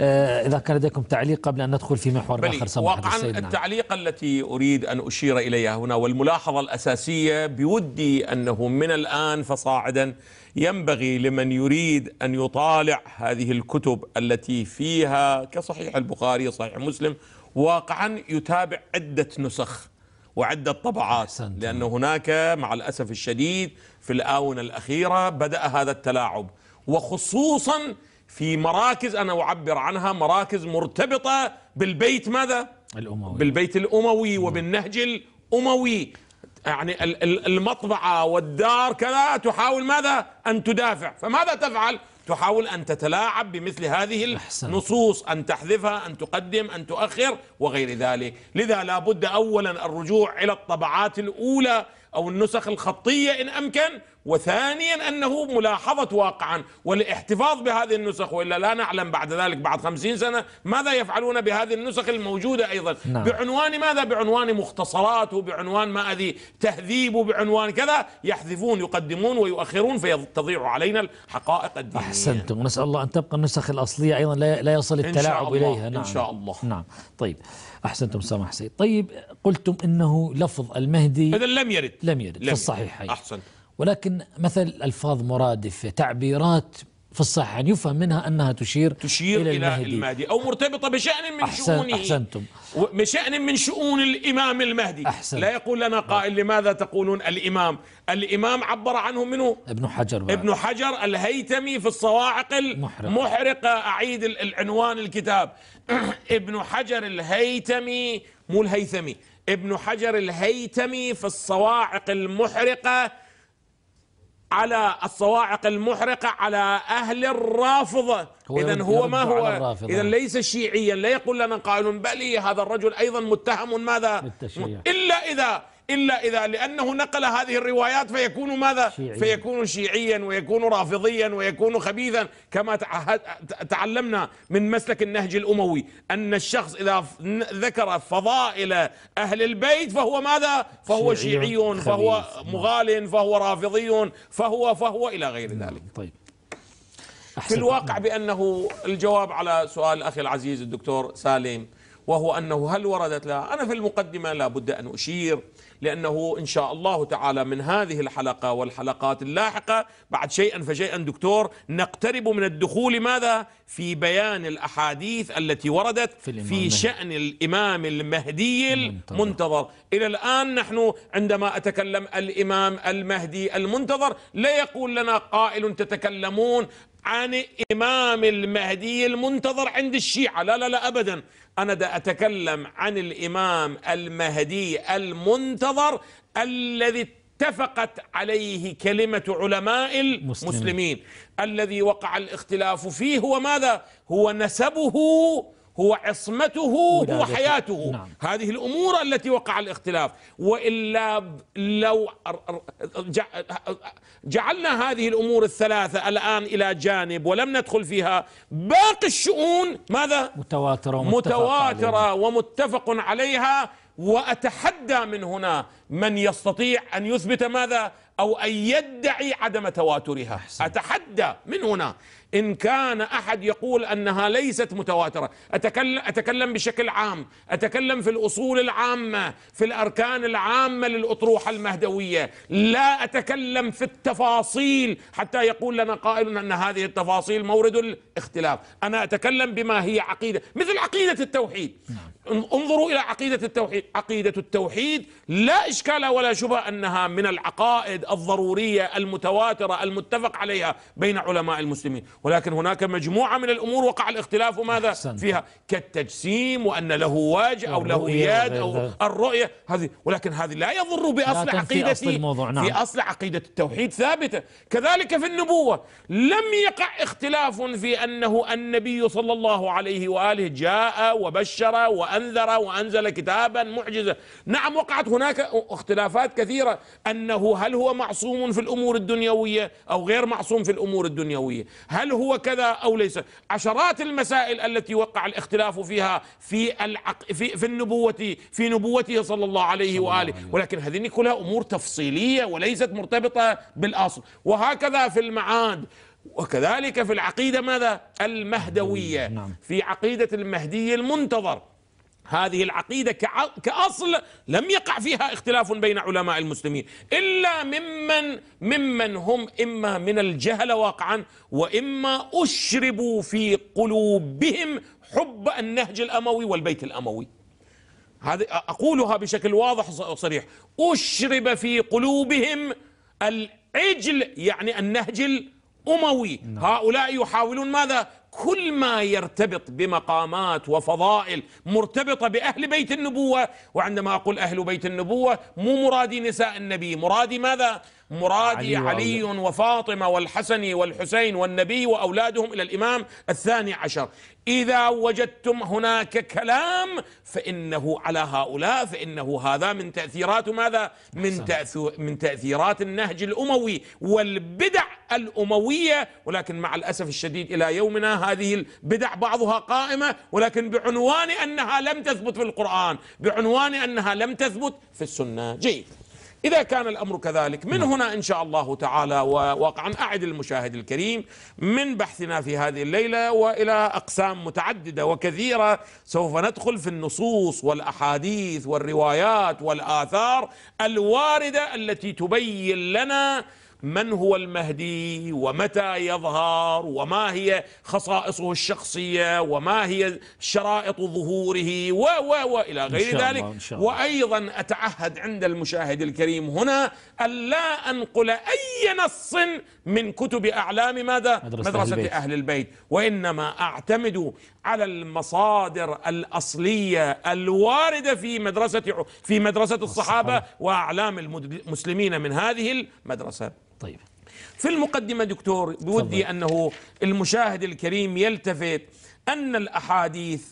آه، إذا كان لديكم تعليق قبل أن ندخل في محور آخر سماحة السيد واقعا نعم. التعليق التي أريد أن أشير إليها هنا والملاحظة الأساسية بودي أنه من الآن فصاعدا ينبغي لمن يريد أن يطالع هذه الكتب التي فيها كصحيح البخاري صحيح مسلم واقعا يتابع عدة نسخ وعدة طبعات لأن هناك مع الأسف الشديد في الآونة الأخيرة بدأ هذا التلاعب وخصوصا في مراكز أنا أعبر عنها مراكز مرتبطة بالبيت ماذا؟ الأموي بالبيت الأموي نعم. وبالنهج الأموي يعني المطبعة والدار كذا تحاول ماذا أن تدافع فماذا تفعل تحاول أن تتلاعب بمثل هذه النصوص أن تحذفها أن تقدم أن تؤخر وغير ذلك لذا لا بد أولا الرجوع إلى الطبعات الأولى أو النسخ الخطية إن أمكن وثانيا أنه ملاحظة واقعا والاحتفاظ بهذه النسخ وإلا لا نعلم بعد ذلك بعد خمسين سنة ماذا يفعلون بهذه النسخ الموجودة أيضا نعم. بعنوان ماذا بعنوان مختصرات وبعنوان ما أذي تهذيب وبعنوان كذا يحذفون يقدمون ويؤخرون تضيع علينا الحقائق الدينية أحسنتم ونسأل الله أن تبقى النسخ الأصلية أيضا لا يصل التلاعب إليها نعم. إن شاء الله نعم طيب أحسنتم سماح سيد طيب قلتم أنه لفظ المهدي هذا لم يرد لم يرد في الصحيحين أحسن ولكن مثل ألفاظ مرادفة تعبيرات في الصحة أن يفهم منها أنها تشير تشير إلى, إلى المهدي, المهدي أو مرتبطة بشأن من أحسن شؤونه أحسنتم بشأن من شؤون الإمام المهدي أحسن لا يقول لنا قائل لماذا تقولون الإمام الإمام عبر عنه منه ابن حجر بقى. ابن حجر الهيتمي في الصواعق المحرقة محرقة أعيد العنوان الكتاب ابن حجر الهيتمي مو الهيثمي ابن حجر الهيتمي في الصواعق المحرقة على الصواعق المحرقة على أهل الرافضة إذا هو ما هو إذا ليس شيعيا لا يقول لنا قائل بل هذا الرجل أيضا متهم ماذا بالتشيع. إلا إذا إلا إذا لأنه نقل هذه الروايات فيكون ماذا شيعي. فيكون شيعيا ويكون رافضيا ويكون خبيثا كما تعلمنا من مسلك النهج الأموي أن الشخص إذا ذكر فضائل أهل البيت فهو ماذا فهو شيعي, شيعي فهو نعم. مغال فهو رافضي فهو فهو إلى غير نعم. ذلك طيب في الواقع بأنه الجواب على سؤال الأخ العزيز الدكتور سالم وهو أنه هل وردت لها أنا في المقدمة لابد أن أشير لأنه إن شاء الله تعالى من هذه الحلقة والحلقات اللاحقة بعد شيئا فشيئا دكتور نقترب من الدخول ماذا في بيان الأحاديث التي وردت في, في شأن الإمام المهدي المنتظر إلى الآن نحن عندما أتكلم الإمام المهدي المنتظر لا يقول لنا قائل تتكلمون عن إمام المهدي المنتظر عند الشيعة لا لا لا أبدا أنا دا أتكلم عن الإمام المهدي المنتظر الذي اتفقت عليه كلمة علماء المسلمين الذي وقع الاختلاف فيه هو ماذا؟ هو نسبه هو عصمته هو حياته نعم. هذه الأمور التي وقع الاختلاف وإلا لو جعلنا هذه الأمور الثلاثة الآن إلى جانب ولم ندخل فيها باقي الشؤون ماذا؟ متواترة ومتفق متواترة عليها. ومتفق عليها وأتحدى من هنا من يستطيع أن يثبت ماذا؟ أو أن يدعي عدم تواترها أحسن. أتحدى من هنا إن كان أحد يقول أنها ليست متواترة أتكلم, أتكلم بشكل عام أتكلم في الأصول العامة في الأركان العامة للأطروحة المهدوية لا أتكلم في التفاصيل حتى يقول لنا قائل أن هذه التفاصيل مورد الاختلاف أنا أتكلم بما هي عقيدة مثل عقيدة التوحيد انظروا إلى عقيدة التوحيد عقيدة التوحيد لا إشكال ولا شبه أنها من العقائد الضرورية المتواترة المتفق عليها بين علماء المسلمين ولكن هناك مجموعة من الأمور وقع الاختلاف ماذا فيها كالتجسيم وأن له وجه أو له يد أو الرؤية هذه ولكن هذه لا يضر بأصل عقيدتي في أصل, نعم. في أصل عقيدة التوحيد ثابتة كذلك في النبوة لم يقع اختلاف في أنه النبي صلى الله عليه وآله جاء وبشر وأنذر وأنزل كتابا معجزة نعم وقعت هناك اختلافات كثيرة أنه هل هو معصوم في الأمور الدنيوية أو غير معصوم في الأمور الدنيوية هل هل هو كذا أو ليس عشرات المسائل التي وقع الاختلاف فيها في العق في, في النبوة في نبوته صلى الله عليه وآله ولكن هذه كلها أمور تفصيلية وليست مرتبطة بالأصل وهكذا في المعاد وكذلك في العقيدة ماذا المهدوية نعم. في عقيدة المهدي المنتظر هذه العقيدة كأصل لم يقع فيها اختلاف بين علماء المسلمين إلا ممن ممن هم إما من الجهل واقعا وإما أشربوا في قلوبهم حب النهج الأموي والبيت الأموي هذه أقولها بشكل واضح وصريح أشرب في قلوبهم العجل يعني النهج الأموي نعم. هؤلاء يحاولون ماذا كل ما يرتبط بمقامات وفضائل مرتبطة بأهل بيت النبوة وعندما أقول أهل بيت النبوة مو مرادي نساء النبي مرادي ماذا؟ مرادي علي, علي وفاطمة والحسن والحسين والنبي وأولادهم إلى الإمام الثاني عشر إذا وجدتم هناك كلام فإنه على هؤلاء فإنه هذا من تأثيرات ماذا؟ من, من تأثيرات النهج الأموي والبدع الأموية ولكن مع الأسف الشديد إلى يومنا هذه البدع بعضها قائمة ولكن بعنوان أنها لم تثبت في القرآن بعنوان أنها لم تثبت في السنة جيد إذا كان الأمر كذلك من نعم. هنا إن شاء الله تعالى وواقعا أعد المشاهد الكريم من بحثنا في هذه الليلة وإلى أقسام متعددة وكثيرة سوف ندخل في النصوص والأحاديث والروايات والآثار الواردة التي تبين لنا من هو المهدي ومتى يظهر وما هي خصائصه الشخصية وما هي شرائط ظهوره و و وإلى غير الله ذلك الله وأيضا أتعهد عند المشاهد الكريم هنا ألا أنقل أي نص من كتب أعلام ماذا مدرسة, مدرسة أهل, البيت. أهل البيت وإنما أعتمد على المصادر الأصلية الواردة في مدرسة في مدرسة الصحابة وأعلام المسلمين من هذه المدرسة طيب في المقدمة دكتور بودي طبعا. أنه المشاهد الكريم يلتفت أن الأحاديث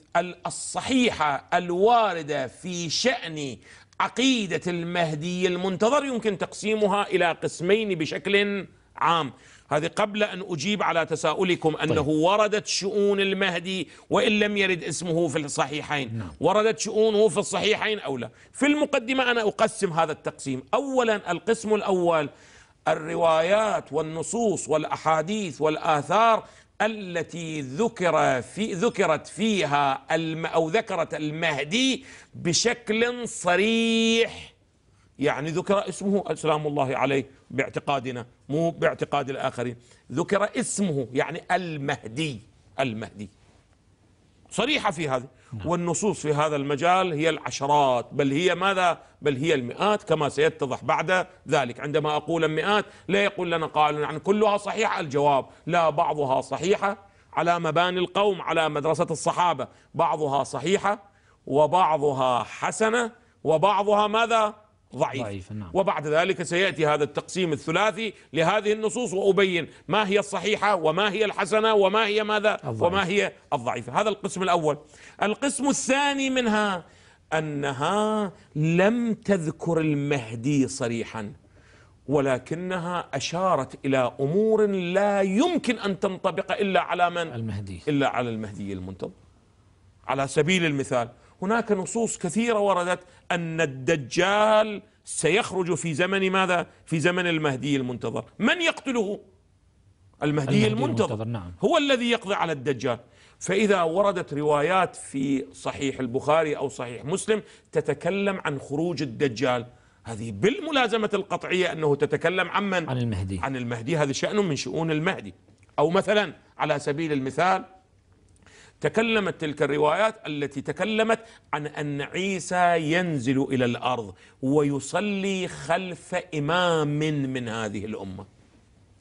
الصحيحة الواردة في شأن عقيدة المهدي المنتظر يمكن تقسيمها إلى قسمين بشكل عام هذه قبل أن أجيب على تساؤلكم طيب. أنه طيب. وردت شؤون المهدي وإن لم يرد اسمه في الصحيحين نعم. وردت شؤونه في الصحيحين أو لا في المقدمة أنا أقسم هذا التقسيم أولا القسم الأول الروايات والنصوص والاحاديث والاثار التي ذكر في ذكرت فيها الم او ذكرت المهدي بشكل صريح يعني ذكر اسمه سلام الله عليه باعتقادنا مو باعتقاد الاخرين ذكر اسمه يعني المهدي المهدي صريحه في هذا نعم. والنصوص في هذا المجال هي العشرات بل هي ماذا بل هي المئات كما سيتضح بعد ذلك عندما أقول المئات لا يقول لنا قائل عن كلها صحيحة الجواب لا بعضها صحيحة على مباني القوم على مدرسة الصحابة بعضها صحيحة وبعضها حسنة وبعضها ماذا ضعيف, ضعيف نعم. وبعد ذلك سيأتي هذا التقسيم الثلاثي لهذه النصوص وأبين ما هي الصحيحة وما هي الحسنة وما هي ماذا الضعيف. وما هي الضعيفة هذا القسم الأول القسم الثاني منها أنها لم تذكر المهدي صريحا ولكنها أشارت إلى أمور لا يمكن أن تنطبق إلا على من؟ المهدي إلا على المهدي المنتظر على سبيل المثال هناك نصوص كثيرة وردت أن الدجال سيخرج في زمن ماذا في زمن المهدي المنتظر من يقتله المهدي, المهدي المنتظر, المنتظر نعم. هو الذي يقضي على الدجال فإذا وردت روايات في صحيح البخاري أو صحيح مسلم تتكلم عن خروج الدجال هذه بالملازمة القطعية أنه تتكلم عن من؟ عن المهدي عن المهدي هذا شأن من شؤون المهدي أو مثلا على سبيل المثال تكلمت تلك الروايات التي تكلمت عن أن عيسى ينزل إلى الأرض ويصلي خلف إمام من هذه الأمة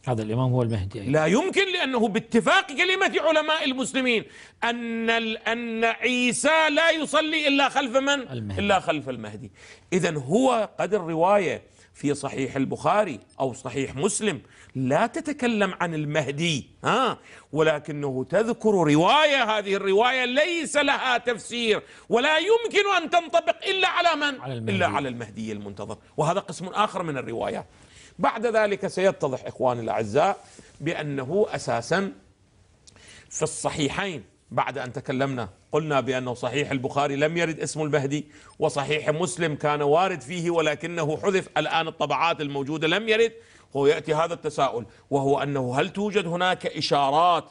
هذا الإمام هو المهدي أيضا. لا يمكن لأنه باتفاق كلمة علماء المسلمين أن أن عيسى لا يصلي إلا خلف من؟ المهدي. إلا خلف المهدي إذا هو قد الرواية في صحيح البخاري أو صحيح مسلم لا تتكلم عن المهدي ها ولكنه تذكر رواية هذه الرواية ليس لها تفسير ولا يمكن أن تنطبق إلا على من؟ على المهدي. إلا على المهدي المنتظر وهذا قسم آخر من الروايه بعد ذلك سيتضح إخواني الأعزاء بأنه أساسا في الصحيحين بعد أن تكلمنا قلنا بأنه صحيح البخاري لم يرد اسم المهدي وصحيح مسلم كان وارد فيه ولكنه حذف الآن الطبعات الموجودة لم يرد هو يأتي هذا التساؤل وهو أنه هل توجد هناك إشارات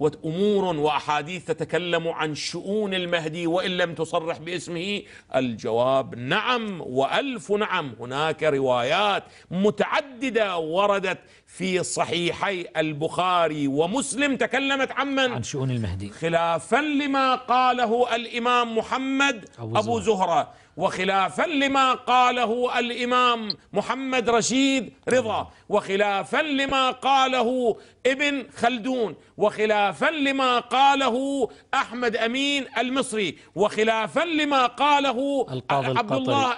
وأمور وأحاديث تتكلم عن شؤون المهدي وإن لم تصرح باسمه الجواب نعم وألف نعم هناك روايات متعددة وردت في صحيحي البخاري ومسلم تكلمت عن من؟ عن شؤون المهدي خلافا لما قاله الإمام محمد أبو, أبو زهرة وخلافا لما قاله الامام محمد رشيد رضا وخلافا لما قاله ابن خلدون وخلافا لما قاله أحمد أمين المصري وخلافا لما قاله القاضي عبد الله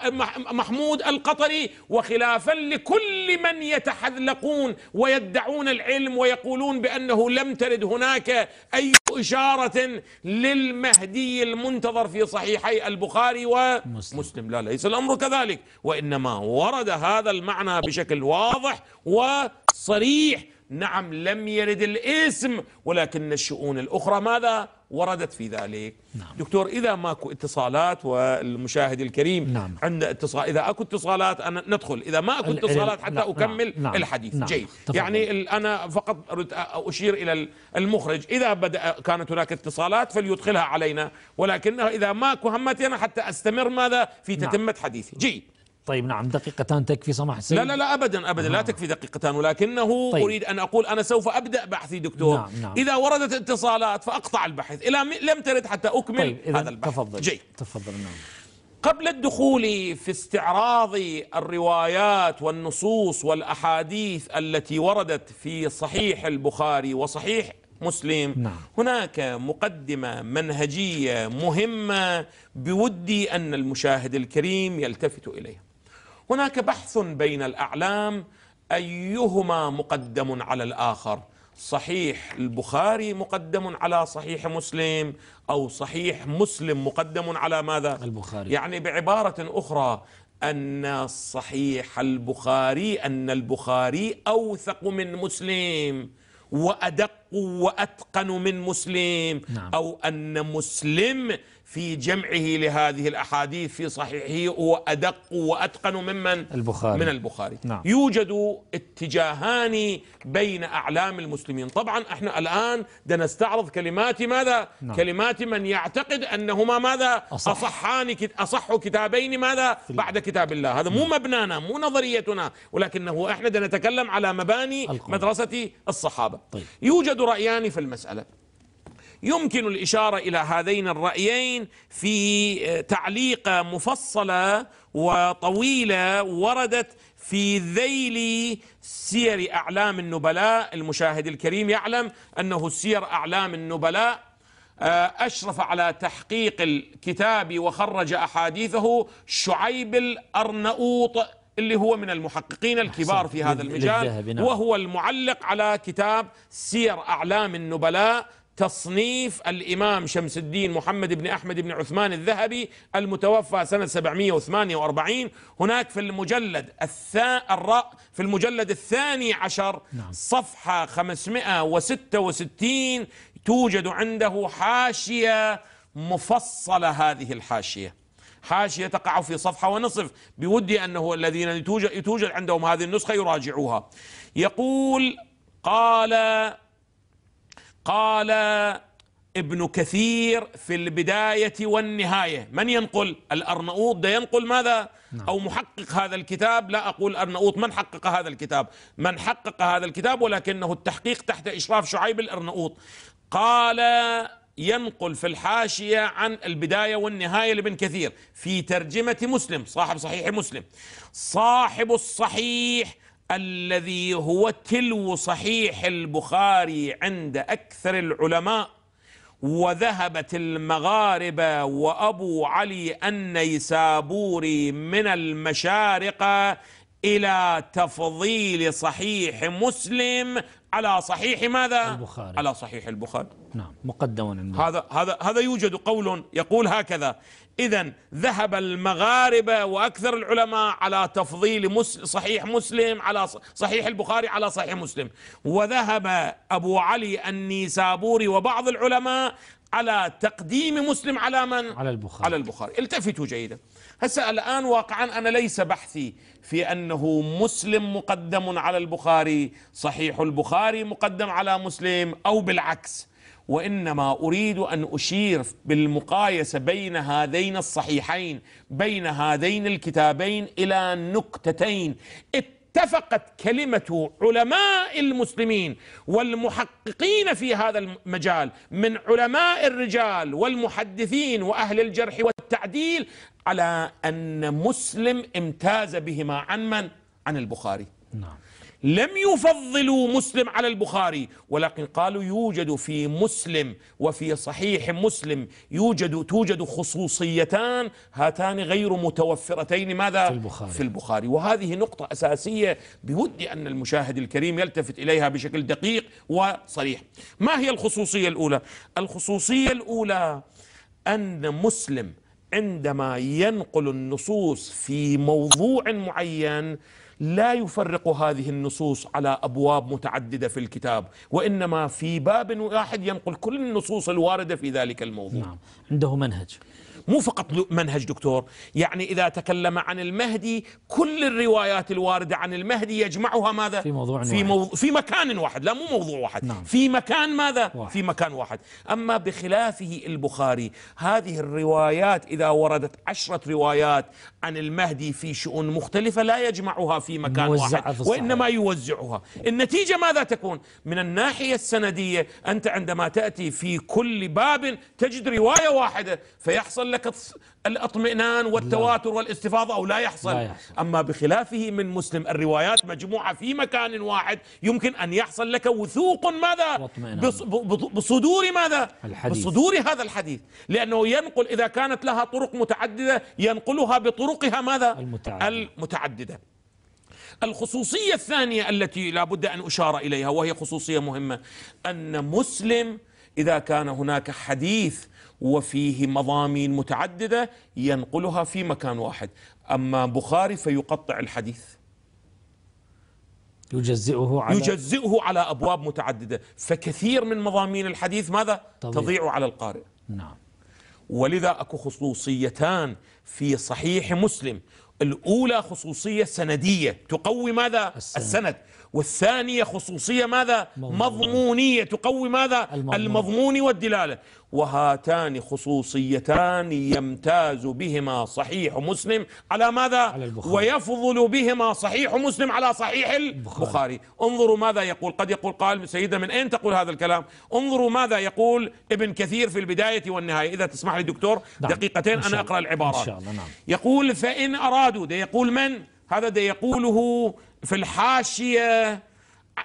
محمود القطري وخلافا لكل من يتحذلقون ويدعون العلم ويقولون بأنه لم ترد هناك أي إشارة للمهدي المنتظر في صحيحي البخاري ومسلم مسلم. لا ليس الأمر كذلك وإنما ورد هذا المعنى بشكل واضح وصريح نعم لم يرد الاسم ولكن الشؤون الأخرى ماذا وردت في ذلك نعم. دكتور إذا ماكو اتصالات والمشاهد الكريم نعم. عند اتصال إذا أكو اتصالات أنا ندخل إذا ما أكو اتصالات حتى نعم. أكمل نعم،, نعم. الحديث نعم. جيد تفضل. يعني أنا فقط أريد أشير إلى المخرج إذا بدأ كانت هناك اتصالات فليدخلها علينا ولكن إذا ماكو همتي أنا حتى أستمر ماذا في نعم. تتمة نعم. حديثي جيد طيب نعم دقيقتان تكفي سماح السيد لا لا لا ابدا ابدا لا نعم. تكفي دقيقتان ولكنه طيب. اريد ان اقول انا سوف ابدا بحثي دكتور نعم نعم. اذا وردت اتصالات فاقطع البحث الى لم ترد حتى اكمل طيب هذا البحث تفضل جيد تفضل نعم قبل الدخول في استعراض الروايات والنصوص والاحاديث التي وردت في صحيح البخاري وصحيح مسلم نعم. هناك مقدمة منهجية مهمة بودي أن المشاهد الكريم يلتفت إليها هناك بحث بين الاعلام ايهما مقدم على الاخر صحيح البخاري مقدم على صحيح مسلم او صحيح مسلم مقدم على ماذا البخاري يعني بعباره اخرى ان صحيح البخاري ان البخاري اوثق من مسلم وادق واتقن من مسلم نعم. او ان مسلم في جمعه لهذه الأحاديث في صحيحه هو أدق وأتقن ممن البخاري من البخاري نعم. يوجد اتجاهان بين أعلام المسلمين طبعا احنا الآن نستعرض كلمات ماذا نعم. كلمات من يعتقد أنهما ماذا أصح. أصحان أصح كتابين ماذا بعد كتاب الله هذا مو نعم. مبنانا مو نظريتنا ولكنه احنا نتكلم على مباني مدرسة الصحابة طيب. يوجد رأيان في المسألة يمكن الإشارة إلى هذين الرأيين في آه، تعليقة مفصلة وطويلة وردت في ذيل سير أعلام النبلاء المشاهد الكريم يعلم أنه سير أعلام النبلاء آه، أشرف على تحقيق الكتاب وخرج أحاديثه شعيب الأرنؤوط اللي هو من المحققين الكبار في هذا المجال نعم. وهو المعلق على كتاب سير أعلام النبلاء تصنيف الإمام شمس الدين محمد بن أحمد بن عثمان الذهبي المتوفى سنة 748 هناك في المجلد الثا الراء في المجلد الثاني عشر نعم. صفحة 566 توجد عنده حاشية مفصلة هذه الحاشية حاشية تقع في صفحة ونصف بودي أنه الذين توجد عندهم هذه النسخة يراجعوها يقول قال قال ابن كثير في البداية والنهاية من ينقل الأرنؤوط ده ينقل ماذا نعم. أو محقق هذا الكتاب لا أقول أرنؤوط من حقق هذا الكتاب من حقق هذا الكتاب ولكنه التحقيق تحت إشراف شعيب الأرنؤوط قال ينقل في الحاشية عن البداية والنهاية لابن كثير في ترجمة مسلم صاحب صحيح مسلم صاحب الصحيح الذي هو تلو صحيح البخاري عند أكثر العلماء وذهبت المغاربة وأبو علي النيسابوري من المشارقة إلى تفضيل صحيح مسلم على صحيح ماذا؟ البخاري على صحيح البخاري نعم مقدم هذا هذا هذا يوجد قول يقول هكذا إذا ذهب المغاربة وأكثر العلماء على تفضيل صحيح مسلم على صحيح البخاري على صحيح مسلم وذهب أبو علي النيسابوري وبعض العلماء على تقديم مسلم على من؟ على البخاري على البخاري التفتوا جيدا هسه الآن واقعا أنا ليس بحثي في أنه مسلم مقدم على البخاري صحيح البخاري مقدم على مسلم أو بالعكس وإنما أريد أن أشير بالمقايسة بين هذين الصحيحين بين هذين الكتابين إلى نكتتين اتفقت كلمة علماء المسلمين والمحققين في هذا المجال من علماء الرجال والمحدثين وأهل الجرح والتعديل على أن مسلم امتاز بهما عن من؟ عن البخاري نعم لم يفضلوا مسلم على البخاري ولكن قالوا يوجد في مسلم وفي صحيح مسلم يوجد توجد خصوصيتان هاتان غير متوفرتين ماذا في البخاري, في البخاري وهذه نقطة أساسية بودي أن المشاهد الكريم يلتفت إليها بشكل دقيق وصريح ما هي الخصوصية الأولى الخصوصية الأولى أن مسلم عندما ينقل النصوص في موضوع معين لا يفرق هذه النصوص على ابواب متعدده في الكتاب وانما في باب واحد ينقل كل النصوص الوارده في ذلك الموضوع نعم عنده منهج مو فقط منهج دكتور يعني إذا تكلم عن المهدي كل الروايات الواردة عن المهدي يجمعها ماذا في موضوع في, موضوع في مكان واحد لا مو موضوع واحد نعم. في مكان ماذا واحد. في مكان واحد أما بخلافه البخاري هذه الروايات إذا وردت عشرة روايات عن المهدي في شؤون مختلفة لا يجمعها في مكان واحد في وإنما يوزعها النتيجة ماذا تكون من الناحية السندية أنت عندما تأتي في كل باب تجد رواية واحدة فيحصل يحصل لك الاطمئنان والتواتر والاستفاضة أو لا يحصل. لا يحصل أما بخلافه من مسلم الروايات مجموعة في مكان واحد يمكن أن يحصل لك وثوق ماذا بصدور ماذا الحديث. بصدور هذا الحديث لأنه ينقل إذا كانت لها طرق متعددة ينقلها بطرقها ماذا المتعددة, المتعددة. الخصوصية الثانية التي لا بد أن أشار إليها وهي خصوصية مهمة أن مسلم إذا كان هناك حديث وفيه مضامين متعددة ينقلها في مكان واحد أما بخاري فيقطع الحديث يجزئه على يجزئه على أبواب متعددة فكثير من مضامين الحديث ماذا؟ تضيع على القارئ نعم ولذا أكو خصوصيتان في صحيح مسلم الأولى خصوصية سندية تقوي ماذا؟ السند, السند. والثانية خصوصية ماذا مضمونية تقوي ماذا المضمون والدلالة وهاتان خصوصيتان يمتاز بهما صحيح مسلم على ماذا على ويفضل بهما صحيح مسلم على صحيح البخاري انظروا ماذا يقول قد يقول قال سيدة من أين تقول هذا الكلام انظروا ماذا يقول ابن كثير في البداية والنهاية إذا تسمح لي دكتور نعم. دقيقتين أنا أقرأ العبارات إن شاء الله نعم. يقول فإن أرادوا ده يقول من هذا ده يقوله في الحاشية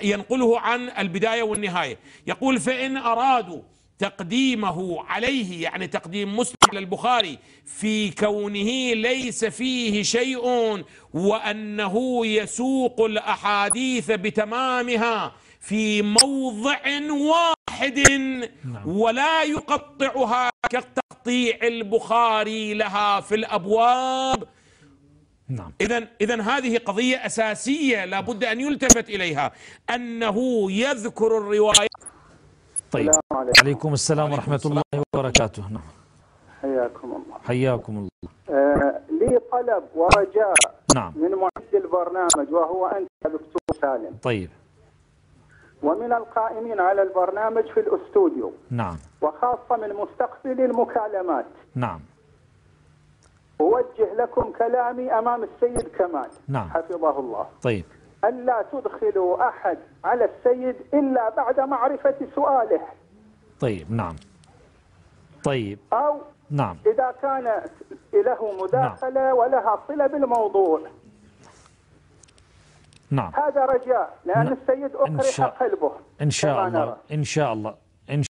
ينقله عن البداية والنهاية يقول فإن أرادوا تقديمه عليه يعني تقديم مسلم على البخاري في كونه ليس فيه شيء وأنه يسوق الأحاديث بتمامها في موضع واحد نعم. ولا يقطعها كالتقطيع البخاري لها في الأبواب نعم اذا اذا هذه قضيه اساسيه لابد ان يلتفت اليها انه يذكر الروايه طيب عليكم السلام ورحمه الله وبركاته نعم حياكم الله حياكم الله آه لي طلب ورجاء نعم من معد البرنامج وهو انت دكتور سالم طيب ومن القائمين على البرنامج في الاستوديو نعم وخاصه من مستقبل المكالمات نعم أوجه لكم كلامي أمام السيد كمال نعم حفظه الله طيب ألا تدخلوا أحد على السيد إلا بعد معرفة سؤاله طيب نعم طيب أو نعم إذا كان له مداخلة نعم. ولها صلة بالموضوع نعم هذا رجاء لأن السيد أقرح قلبه إن شاء الله إن شاء الله